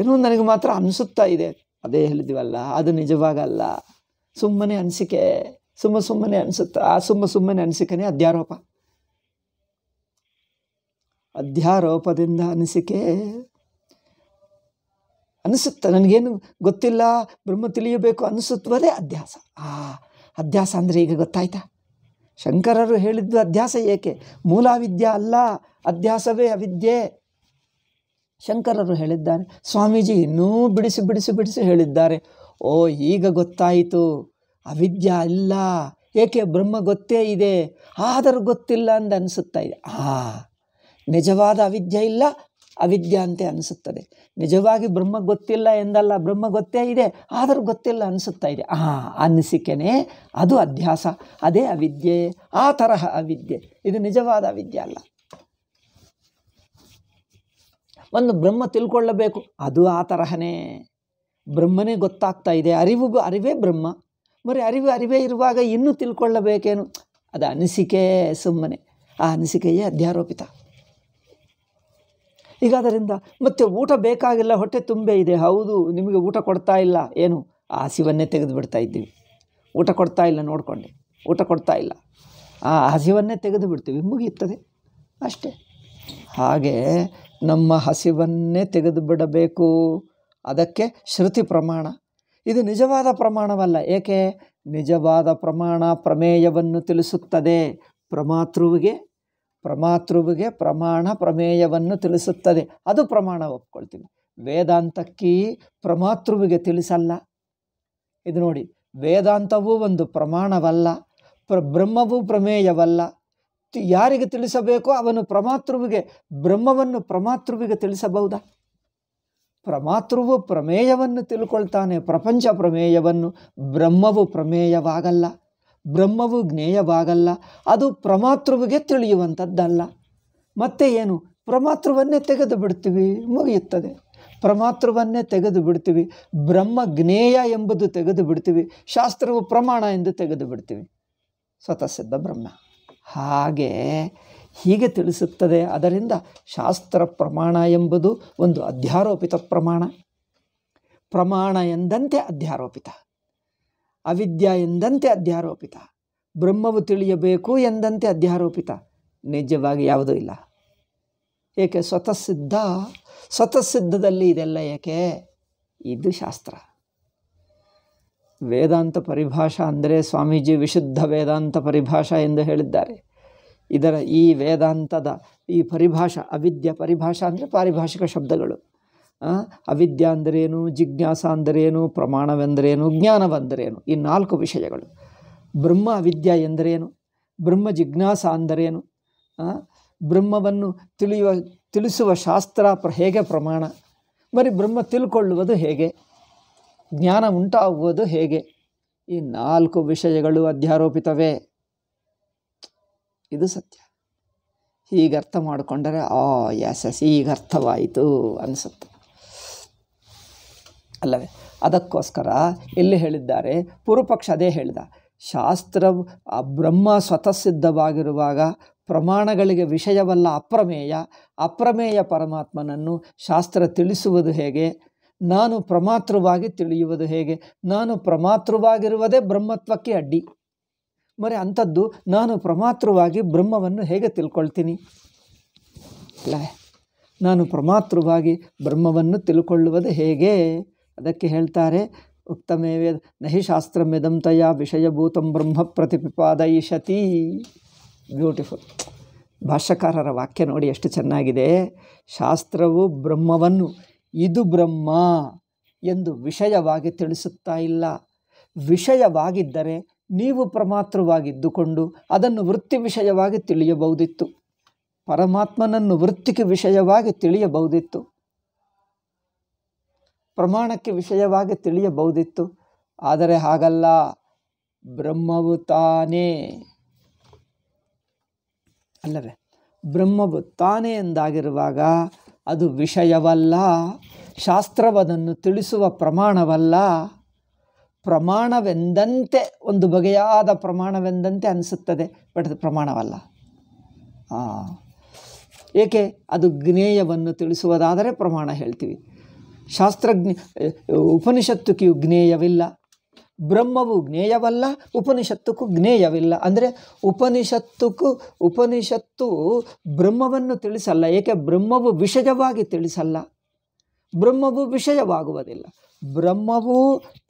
ಏನೋ ನನಗೆ ಮಾತ್ರ ಅನಿಸುತ್ತಾ ಇದೆ ಅದೇ ಹೇಳಿದ್ವಲ್ಲ ಅದು ನಿಜವಾಗಲ್ಲ ಸುಮ್ಮನೆ ಅನಿಸಿಕೆ ಸುಮ್ಮ ಸುಮ್ಮನೆ ಅನಿಸುತ್ತಾ ಆ ಸುಮ್ಮ ಸುಮ್ಮನೆ ಅನಿಸಿಕೆನೇ ಅಧ್ಯಾರೋಪ ಅಧ್ಯಾರೋಪದಿಂದ ಅನಿಸಿಕೆ ಅನಿಸುತ್ತೆ ನನಗೇನು ಗೊತ್ತಿಲ್ಲ ಬ್ರಹ್ಮ ತಿಳಿಯಬೇಕು ಅನಿಸುತ್ತದೇ ಅಧ್ಯಾಸ ಆ ಅಧ್ಯಾಸ ಅಂದರೆ ಈಗ ಗೊತ್ತಾಯ್ತಾ ಶಂಕರರು ಹೇಳಿದ್ದು ಅಧ್ಯಾಸ ಏಕೆ ಮೂಲಾವಿದ್ಯೆ ಅಲ್ಲ ಅಧ್ಯಾಸವೇ ಅವಿದ್ಯೆ ಶಂಕರರು ಹೇಳಿದ್ದಾರೆ ಸ್ವಾಮೀಜಿ ಇನ್ನೂ ಬಿಡಿಸಿ ಬಿಡಿಸಿ ಬಿಡಿಸಿ ಹೇಳಿದ್ದಾರೆ ಓ ಈಗ ಗೊತ್ತಾಯಿತು ಅವಿದ್ಯೆ ಇಲ್ಲ ಏಕೆ ಬ್ರಹ್ಮ ಗೊತ್ತೇ ಇದೆ ಆದರೂ ಗೊತ್ತಿಲ್ಲ ಅಂತ ಅನಿಸುತ್ತಾ ಇದೆ ಆ ನಿಜವಾದ ಅವಿದ್ಯೆ ಇಲ್ಲ ಅವಿದ್ಯೆ ಅಂತ ಅನಿಸುತ್ತದೆ ನಿಜವಾಗಿ ಬ್ರಹ್ಮ ಗೊತ್ತಿಲ್ಲ ಎಂದಲ್ಲ ಬ್ರಹ್ಮ ಗೊತ್ತೇ ಇದೆ ಆದರೂ ಗೊತ್ತಿಲ್ಲ ಅನಿಸುತ್ತಾ ಇದೆ ಆ ಅನಿಸಿಕೆನೇ ಅದು ಅಧ್ಯಾಸ ಅದೇ ಅವಿದ್ಯೆ ಆ ತರಹ ಅವಿದ್ಯೆ ಇದು ನಿಜವಾದ ಅವಿದ್ಯೆ ಅಲ್ಲ ಒಂದು ಬ್ರಹ್ಮ ತಿಳ್ಕೊಳ್ಳಬೇಕು ಅದು ಆ ತರಹನೇ ಬ್ರಹ್ಮನೇ ಗೊತ್ತಾಗ್ತಾ ಇದೆ ಅರಿವು ಅರಿವೇ ಬ್ರಹ್ಮ ಬರೀ ಅರಿವು ಅರಿವೇ ಇರುವಾಗ ಇನ್ನೂ ತಿಳ್ಕೊಳ್ಳಬೇಕೇನು ಅದು ಅನಿಸಿಕೆ ಸುಮ್ಮನೆ ಆ ಅನಿಸಿಕೆಯೇ ಅಧ್ಯಾರೋಪಿತ ಈಗ ಅದರಿಂದ ಮತ್ತೆ ಊಟ ಬೇಕಾಗಿಲ್ಲ ಹೊಟ್ಟೆ ತುಂಬೇ ಇದೆ ಹೌದು ನಿಮಗೆ ಊಟ ಕೊಡ್ತಾ ಇಲ್ಲ ಏನು ಆ ಹಸಿವನ್ನೇ ಬಿಡ್ತಾ ಇದ್ದೀವಿ ಊಟ ಕೊಡ್ತಾ ಇಲ್ಲ ನೋಡ್ಕೊಂಡು ಊಟ ಕೊಡ್ತಾ ಇಲ್ಲ ಆ ಹಸಿವನ್ನೇ ತೆಗೆದು ಬಿಡ್ತೀವಿ ಮುಗಿಯುತ್ತದೆ ಅಷ್ಟೇ ಹಾಗೆ ನಮ್ಮ ಹಸಿವನ್ನೇ ತೆಗೆದು ಬಿಡಬೇಕು ಅದಕ್ಕೆ ಶ್ರುತಿ ಪ್ರಮಾಣ ಇದು ನಿಜವಾದ ಪ್ರಮಾಣವಲ್ಲ ಏಕೆ ನಿಜವಾದ ಪ್ರಮಾಣ ಪ್ರಮೇಯವನ್ನು ತಿಳಿಸುತ್ತದೆ ಪ್ರಮಾತೃವಿಗೆ ಪ್ರಮಾತೃವಿಗೆ ಪ್ರಮಾಣ ಪ್ರಮೇಯವನ್ನು ತಿಳಿಸುತ್ತದೆ ಅದು ಪ್ರಮಾಣ ಒಪ್ಕೊಳ್ತೀವಿ ವೇದಾಂತಕ್ಕೀ ಪ್ರಮಾತೃವಿಗೆ ತಿಳಿಸಲ್ಲ ಇದು ನೋಡಿ ವೇದಾಂತವೂ ಒಂದು ಪ್ರಮಾಣವಲ್ಲ ಪ್ರ ಬ್ರಹ್ಮವೂ ಪ್ರಮೇಯವಲ್ಲ ಯಾರಿಗೆ ತಿಳಿಸಬೇಕೋ ಅವನು ಪ್ರಮಾತೃವಿಗೆ ಬ್ರಹ್ಮವನ್ನು ಪ್ರಮಾತೃವಿಗೆ ತಿಳಿಸಬಹುದಾ ಪ್ರಮಾತೃವು ಪ್ರಮೇಯವನ್ನು ತಿಳ್ಕೊಳ್ತಾನೆ ಪ್ರಪಂಚ ಪ್ರಮೇಯವನ್ನು ಬ್ರಹ್ಮವು ಪ್ರಮೇಯವಾಗಲ್ಲ ಬ್ರಹ್ಮವು ಜ್ಞೇಯವಾಗಲ್ಲ ಅದು ಪ್ರಮಾತೃವಿಗೆ ತಿಳಿಯುವಂಥದ್ದಲ್ಲ ಮತ್ತೆ ಏನು ಪ್ರಮಾತೃವನ್ನೇ ತೆಗೆದು ಬಿಡ್ತೀವಿ ಮುಗಿಯುತ್ತದೆ ಪ್ರಮಾತೃವನ್ನೇ ತೆಗೆದು ಬಿಡ್ತೀವಿ ಬ್ರಹ್ಮ ಜ್ಞೇಯ ಎಂಬುದು ತೆಗೆದು ಬಿಡ್ತೀವಿ ಶಾಸ್ತ್ರವು ಪ್ರಮಾಣ ಎಂದು ತೆಗೆದು ಬಿಡ್ತೀವಿ ಸ್ವತಃ ಸಿದ್ಧ ಬ್ರಹ್ಮ ಹಾಗೆ ಹೀಗೆ ತಿಳಿಸುತ್ತದೆ ಅದರಿಂದ ಶಾಸ್ತ್ರ ಪ್ರಮಾಣ ಎಂಬುದು ಒಂದು ಅಧ್ಯಾರೋಪಿತ ಪ್ರಮಾಣ ಪ್ರಮಾಣ ಎಂದಂತೆ ಅಧ್ಯಾರೋಪಿತ ಅವಿದ್ಯ ಎಂದಂತೆ ಅಧ್ಯಾರೋಪಿತ ಬ್ರಹ್ಮವು ತಿಳಿಯಬೇಕು ಎಂದಂತೆ ಅಧ್ಯಾರೋಪಿತ ನಿಜವಾಗಿ ಯಾವುದೂ ಇಲ್ಲ ಏಕೆ ಸ್ವತಃ ಸಿದ್ಧದಲ್ಲಿ ಇದೆಲ್ಲ ಏಕೆ ಇದು ಶಾಸ್ತ್ರ ವೇದಾಂತ ಪರಿಭಾಷಾ ಅಂದರೆ ಸ್ವಾಮೀಜಿ ವಿಶುದ್ಧ ವೇದಾಂತ ಪರಿಭಾಷಾ ಎಂದು ಹೇಳಿದ್ದಾರೆ ಇದರ ಈ ವೇದಾಂತದ ಈ ಪರಿಭಾಷಾ ಅವಿದ್ಯ ಪರಿಭಾಷಾ ಅಂದರೆ ಪಾರಿಭಾಷಿಕ ಶಬ್ದಗಳು ಅವಿದ್ಯ ಅಂದರೇನು ಜಿಜ್ಞಾಸ ಅಂದರೇನು ಪ್ರಮಾಣವೆಂದರೇನು ಜ್ಞಾನವೆಂದರೇನು ಈ ನಾಲ್ಕು ವಿಷಯಗಳು ಬ್ರಹ್ಮ ಅವಿದ್ಯ ಎಂದರೇನು ಬ್ರಹ್ಮ ಜಿಜ್ಞಾಸ ಅಂದರೇನು ಬ್ರಹ್ಮವನ್ನು ತಿಳಿಯುವ ತಿಳಿಸುವ ಶಾಸ್ತ್ರ ಪ್ರ ಹೇಗೆ ಪ್ರಮಾಣ ಬರೀ ಬ್ರಹ್ಮ ತಿಳ್ಕೊಳ್ಳುವುದು ಹೇಗೆ ಜ್ಞಾನ ಉಂಟಾಗುವುದು ಹೇಗೆ ಈ ನಾಲ್ಕು ವಿಷಯಗಳು ಅಧ್ಯಾರೋಪಿತವೇ ಇದು ಸತ್ಯ ಹೀಗೆ ಅರ್ಥ ಮಾಡಿಕೊಂಡರೆ ಆ ಎಸ್ ಈಗ ಅರ್ಥವಾಯಿತು ಅನಿಸುತ್ತೆ ಅಲ್ಲವೇ ಅದಕ್ಕೋಸ್ಕರ ಎಲ್ಲಿ ಹೇಳಿದ್ದಾರೆ ಪೂರ್ವಪಕ್ಷ ಅದೇ ಹೇಳಿದ ಶಾಸ್ತ್ರ ಬ್ರಹ್ಮ ಸ್ವತಃ ಸಿದ್ಧವಾಗಿರುವಾಗ ಪ್ರಮಾಣಗಳಿಗೆ ವಿಷಯವಲ್ಲ ಅಪ್ರಮೇಯ ಅಪ್ರಮೇಯ ಪರಮಾತ್ಮನನ್ನು ಶಾಸ್ತ್ರ ತಿಳಿಸುವುದು ಹೇಗೆ ನಾನು ಪ್ರಮಾತೃವಾಗಿ ತಿಳಿಯುವುದು ಹೇಗೆ ನಾನು ಪ್ರಮಾತೃವಾಗಿರುವುದೇ ಬ್ರಹ್ಮತ್ವಕ್ಕೆ ಅಡ್ಡಿ ಮರೆ ಅಂಥದ್ದು ನಾನು ಪ್ರಮಾತೃವಾಗಿ ಬ್ರಹ್ಮವನ್ನು ಹೇಗೆ ತಿಳ್ಕೊಳ್ತೀನಿ ಅಲ್ಲ ನಾನು ಪ್ರಮಾತೃವಾಗಿ ಬ್ರಹ್ಮವನ್ನು ತಿಳ್ಕೊಳ್ಳುವುದು ಹೇಗೆ ಅದಕ್ಕೆ ಹೇಳ್ತಾರೆ ಉಕ್ತಮೇವೇ ನಹಿ ಶಾಸ್ತ್ರ ತಯಾ ವಿಷಯಭೂತಂ ಬ್ರಹ್ಮ ಪ್ರತಿಪಾದಯಿಷತಿ ಬ್ಯೂಟಿಫುಲ್ ಭಾಷ್ಯಕಾರರ ವಾಕ್ಯ ನೋಡಿ ಎಷ್ಟು ಚೆನ್ನಾಗಿದೆ ಶಾಸ್ತ್ರವು ಬ್ರಹ್ಮವನ್ನು ಇದು ಬ್ರಹ್ಮ ಎಂದು ವಿಷಯವಾಗಿ ತಿಳಿಸುತ್ತಾ ಇಲ್ಲ ವಿಷಯವಾಗಿದ್ದರೆ ನೀವು ಪ್ರಮಾತೃವಾಗಿದ್ದುಕೊಂಡು ಅದನ್ನು ವೃತ್ತಿ ವಿಷಯವಾಗಿ ತಿಳಿಯಬಹುದಿತ್ತು ಪರಮಾತ್ಮನನ್ನು ವೃತ್ತಿಗೆ ವಿಷಯವಾಗಿ ತಿಳಿಯಬಹುದಿತ್ತು ಪ್ರಮಾಣಕ್ಕೆ ವಿಷಯವಾಗಿ ತಿಳಿಯಬಹುದಿತ್ತು ಆದರೆ ಹಾಗಲ್ಲ ಬ್ರಹ್ಮವು ತಾನೇ ಅಲ್ಲವೇ ಬ್ರಹ್ಮವು ತಾನೇ ಎಂದಾಗಿರುವಾಗ ಅದು ವಿಷಯವಲ್ಲ ಶಾಸ್ತ್ರವದನ್ನು ತಿಳಿಸುವ ಪ್ರಮಾಣವಲ್ಲ ಪ್ರಮಾಣವೆಂದಂತೆ ಒಂದು ಬಗೆಯಾದ ಪ್ರಮಾಣವೆಂದಂತೆ ಅನಿಸುತ್ತದೆ ಬಟ್ ಅದು ಪ್ರಮಾಣವಲ್ಲ ಏಕೆ ಅದು ಜ್ಞೇಯವನ್ನು ತಿಳಿಸುವುದಾದರೆ ಪ್ರಮಾಣ ಹೇಳ್ತೀವಿ ಶಾಸ್ತ್ರಜ್ಞ ಉಪನಿಷತ್ತುಕ್ಕೂ ಜ್ಞೇಯವಿಲ್ಲ ಬ್ರಹ್ಮವು ಜ್ಞೇಯವಲ್ಲ ಉಪನಿಷತ್ತುಕ್ಕೂ ಜ್ಞೇಯವಿಲ್ಲ ಅಂದರೆ ಉಪನಿಷತ್ತುಕ್ಕೂ ಉಪನಿಷತ್ತು ಬ್ರಹ್ಮವನ್ನು ತಿಳಿಸಲ್ಲ ಏಕೆ ಬ್ರಹ್ಮವು ವಿಷಯವಾಗಿ ತಿಳಿಸಲ್ಲ ಬ್ರಹ್ಮವು ವಿಷಯವಾಗುವುದಿಲ್ಲ ಬ್ರಹ್ಮವು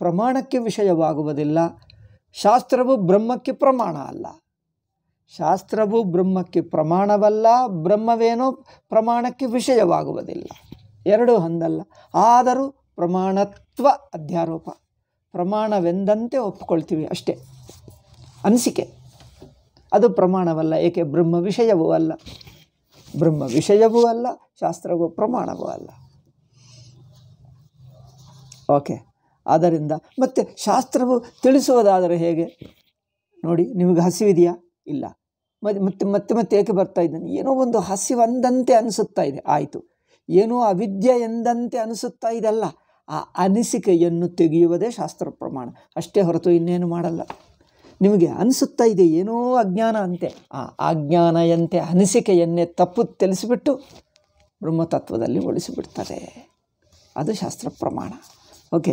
ಪ್ರಮಾಣಕ್ಕೆ ವಿಷಯವಾಗುವುದಿಲ್ಲ ಶಾಸ್ತ್ರವು ಬ್ರಹ್ಮಕ್ಕೆ ಪ್ರಮಾಣ ಅಲ್ಲ ಶಾಸ್ತ್ರವು ಬ್ರಹ್ಮಕ್ಕೆ ಪ್ರಮಾಣವಲ್ಲ ಬ್ರಹ್ಮವೇನೋ ಪ್ರಮಾಣಕ್ಕೆ ವಿಷಯವಾಗುವುದಿಲ್ಲ ಎರಡೂ ಹೊಂದಲ್ಲ ಆದರೂ ಪ್ರಮಾಣತ್ವ ಅಧ್ಯಾರೋಪ ಪ್ರಮಾಣವೆಂದಂತೆ ಒಪ್ಪಿಕೊಳ್ತೀವಿ ಅಷ್ಟೇ ಅನಿಸಿಕೆ ಅದು ಪ್ರಮಾಣವಲ್ಲ ಏಕೆ ಬ್ರಹ್ಮ ವಿಷಯವೂ ಅಲ್ಲ ಬ್ರಹ್ಮ ವಿಷಯವೂ ಅಲ್ಲ ಶಾಸ್ತ್ರವೂ ಪ್ರಮಾಣವೂ ಅಲ್ಲ ಓಕೆ ಆದ್ದರಿಂದ ಮತ್ತೆ ಶಾಸ್ತ್ರವು ತಿಳಿಸುವುದಾದರೆ ಹೇಗೆ ನೋಡಿ ನಿಮಗೆ ಹಸಿವಿದೆಯಾ ಇಲ್ಲ ಮತ್ತೆ ಮತ್ತೆ ಮತ್ತೆ ಏಕೆ ಬರ್ತಾ ಇದ್ದಾನೆ ಏನೋ ಒಂದು ಹಸಿವಂದಂತೆ ಅನಿಸುತ್ತಾ ಇದೆ ಆಯಿತು ಏನೋ ಅವಿದ್ಯೆ ಎಂದಂತೆ ಅನಿಸುತ್ತಾ ಇದಲ್ಲ ಆ ಅನಿಸಿಕೆಯನ್ನು ತೆಗೆಯುವುದೇ ಶಾಸ್ತ್ರ ಪ್ರಮಾಣ ಅಷ್ಟೇ ಹೊರತು ಇನ್ನೇನು ಮಾಡಲ್ಲ ನಿಮಗೆ ಅನಿಸುತ್ತಾ ಇದೆ ಏನೋ ಅಜ್ಞಾನ ಅಂತೆ ಆ ಅಜ್ಞಾನಯಂತೆ ಅನಿಸಿಕೆಯನ್ನೇ ತಪ್ಪು ತಿಳಿಸಿಬಿಟ್ಟು ಬ್ರಹ್ಮತತ್ವದಲ್ಲಿ ಉಳಿಸಿಬಿಡ್ತಾರೆ ಅದು ಶಾಸ್ತ್ರ ಪ್ರಮಾಣ ಓಕೆ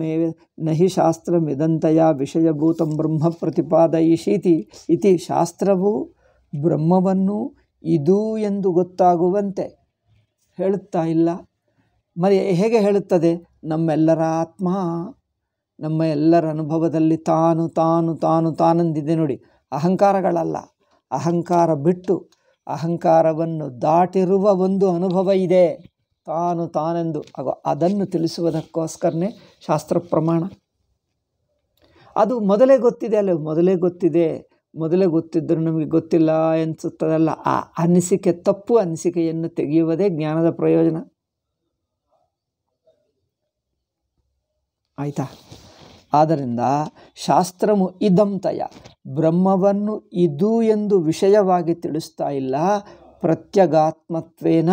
ಮೇ ನಹಿ ಶಾಸ್ತ್ರ ಮಿದಂತೆಯ ವಿಷಯಭೂತಂ ಬ್ರಹ್ಮ ಪ್ರತಿಪಾದಯಿಷೀತಿ ಇತಿ ಶಾಸ್ತ್ರವು ಬ್ರಹ್ಮವನ್ನು ಇದು ಎಂದು ಗೊತ್ತಾಗುವಂತೆ ಹೇಳುತ್ತಾ ಇಲ್ಲ ಮರಿ ಹೇಗೆ ಹೇಳುತ್ತದೆ ನಮ್ಮೆಲ್ಲರ ಆತ್ಮ ನಮ್ಮ ಎಲ್ಲರ ಅನುಭವದಲ್ಲಿ ತಾನು ತಾನು ತಾನು ತಾನಂದಿದೆ ನೋಡಿ ಅಹಂಕಾರಗಳಲ್ಲ ಅಹಂಕಾರ ಬಿಟ್ಟು ಅಹಂಕಾರವನ್ನು ದಾಟಿರುವ ಒಂದು ಅನುಭವ ಇದೆ ತಾನು ತಾನೆಂದು ಹಾಗೂ ಅದನ್ನು ತಿಳಿಸುವುದಕ್ಕೋಸ್ಕರನೇ ಶಾಸ್ತ್ರ ಪ್ರಮಾಣ ಅದು ಮೊದಲೇ ಗೊತ್ತಿದೆ ಅಲ್ಲ ಮೊದಲೇ ಗೊತ್ತಿದೆ ಮೊದಲೇ ಗೊತ್ತಿದ್ದರೂ ನಮಗೆ ಗೊತ್ತಿಲ್ಲ ಎನಿಸುತ್ತದಲ್ಲ ಆ ಅನಿಸಿಕೆ ತಪ್ಪು ಅನಿಸಿಕೆಯನ್ನು ತೆಗೆಯುವುದೇ ಜ್ಞಾನದ ಪ್ರಯೋಜನ ಆಯಿತಾ ಆದ್ದರಿಂದ ಶಾಸ್ತ್ರವು ಇದಂತಯ ಬ್ರಹ್ಮವನ್ನು ಇದು ಎಂದು ವಿಷಯವಾಗಿ ತಿಳಿಸ್ತಾ ಇಲ್ಲ ಪ್ರತ್ಯಗಾತ್ಮತ್ವೇನ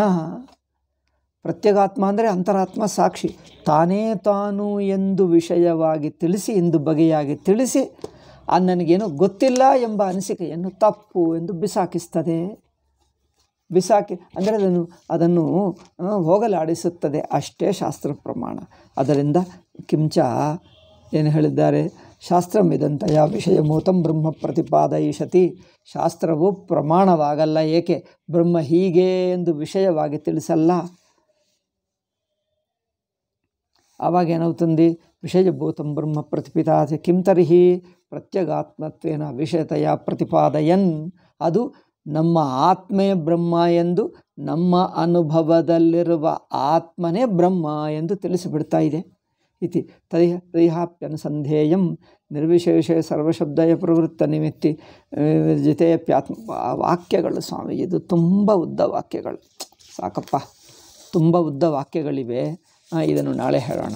ಪ್ರತ್ಯಗಾತ್ಮ ಅಂದರೆ ಅಂತರಾತ್ಮ ಸಾಕ್ಷಿ ತಾನೇ ತಾನು ಎಂದು ವಿಷಯವಾಗಿ ತಿಳಿಸಿ ಎಂದು ಬಗೆಯಾಗಿ ತಿಳಿಸಿ ಆ ನನಗೇನು ಗೊತ್ತಿಲ್ಲ ಎಂಬ ಅನಿಸಿಕೆಯನ್ನು ತಪ್ಪು ಎಂದು ಬಿಸಾಕಿಸ್ತದೆ ಬಿಸಾಕಿ ಅಂದರೆ ಅದನ್ನು ಅದನ್ನು ಹೋಗಲಾಡಿಸುತ್ತದೆ ಅಷ್ಟೇ ಶಾಸ್ತ್ರ ಪ್ರಮಾಣ ಅದರಿಂದ ಕಿಂಚ ಏನು ಹೇಳಿದ್ದಾರೆ ಶಾಸ್ತ್ರಮಿದಂತಯ ವಿಷಯ ಮೂತಂ ಬ್ರಹ್ಮ ಪ್ರತಿಪಾದಯಿಷತಿ ಶಾಸ್ತ್ರವು ಪ್ರಮಾಣವಾಗಲ್ಲ ಏಕೆ ಬ್ರಹ್ಮ ಹೀಗೆ ಎಂದು ವಿಷಯವಾಗಿ ತಿಳಿಸಲ್ಲ ಆವಾಗ ವಿಷಯ ವಿಷಯಭೂತಂ ಬ್ರಹ್ಮ ಪ್ರತಿಪಿತಾದ ಕಿಂ ಪ್ರತ್ಯಗಾತ್ಮತ್ವೇನ ವಿಷಯತೆಯ ಪ್ರತಿಪಾದಯನ್ ಅದು ನಮ್ಮ ಆತ್ಮೇ ಬ್ರಹ್ಮ ಎಂದು ನಮ್ಮ ಅನುಭವದಲ್ಲಿರುವ ಆತ್ಮನೇ ಬ್ರಹ್ಮ ಎಂದು ತಿಳಿಸಿಬಿಡ್ತಾ ಇದೆ ಇತಿ ತೈಹ ತೈಹಾಪ್ಯನುಸಂಧೇಯಂ ನಿರ್ವಿಶೇಷ ಸರ್ವಶಬ್ದಯ ಪ್ರವೃತ್ತ ನಿಮಿತ್ತಿ ಜೊತೆಯಪ್ಯಾತ್ಮ ವಾಕ್ಯಗಳು ಸ್ವಾಮಿ ಇದು ತುಂಬ ಉದ್ದ ವಾಕ್ಯಗಳು ಸಾಕಪ್ಪ ತುಂಬ ಉದ್ದ ವಾಕ್ಯಗಳಿವೆ ಇದನ್ನು ನಾಳೆ ಹೇಳೋಣ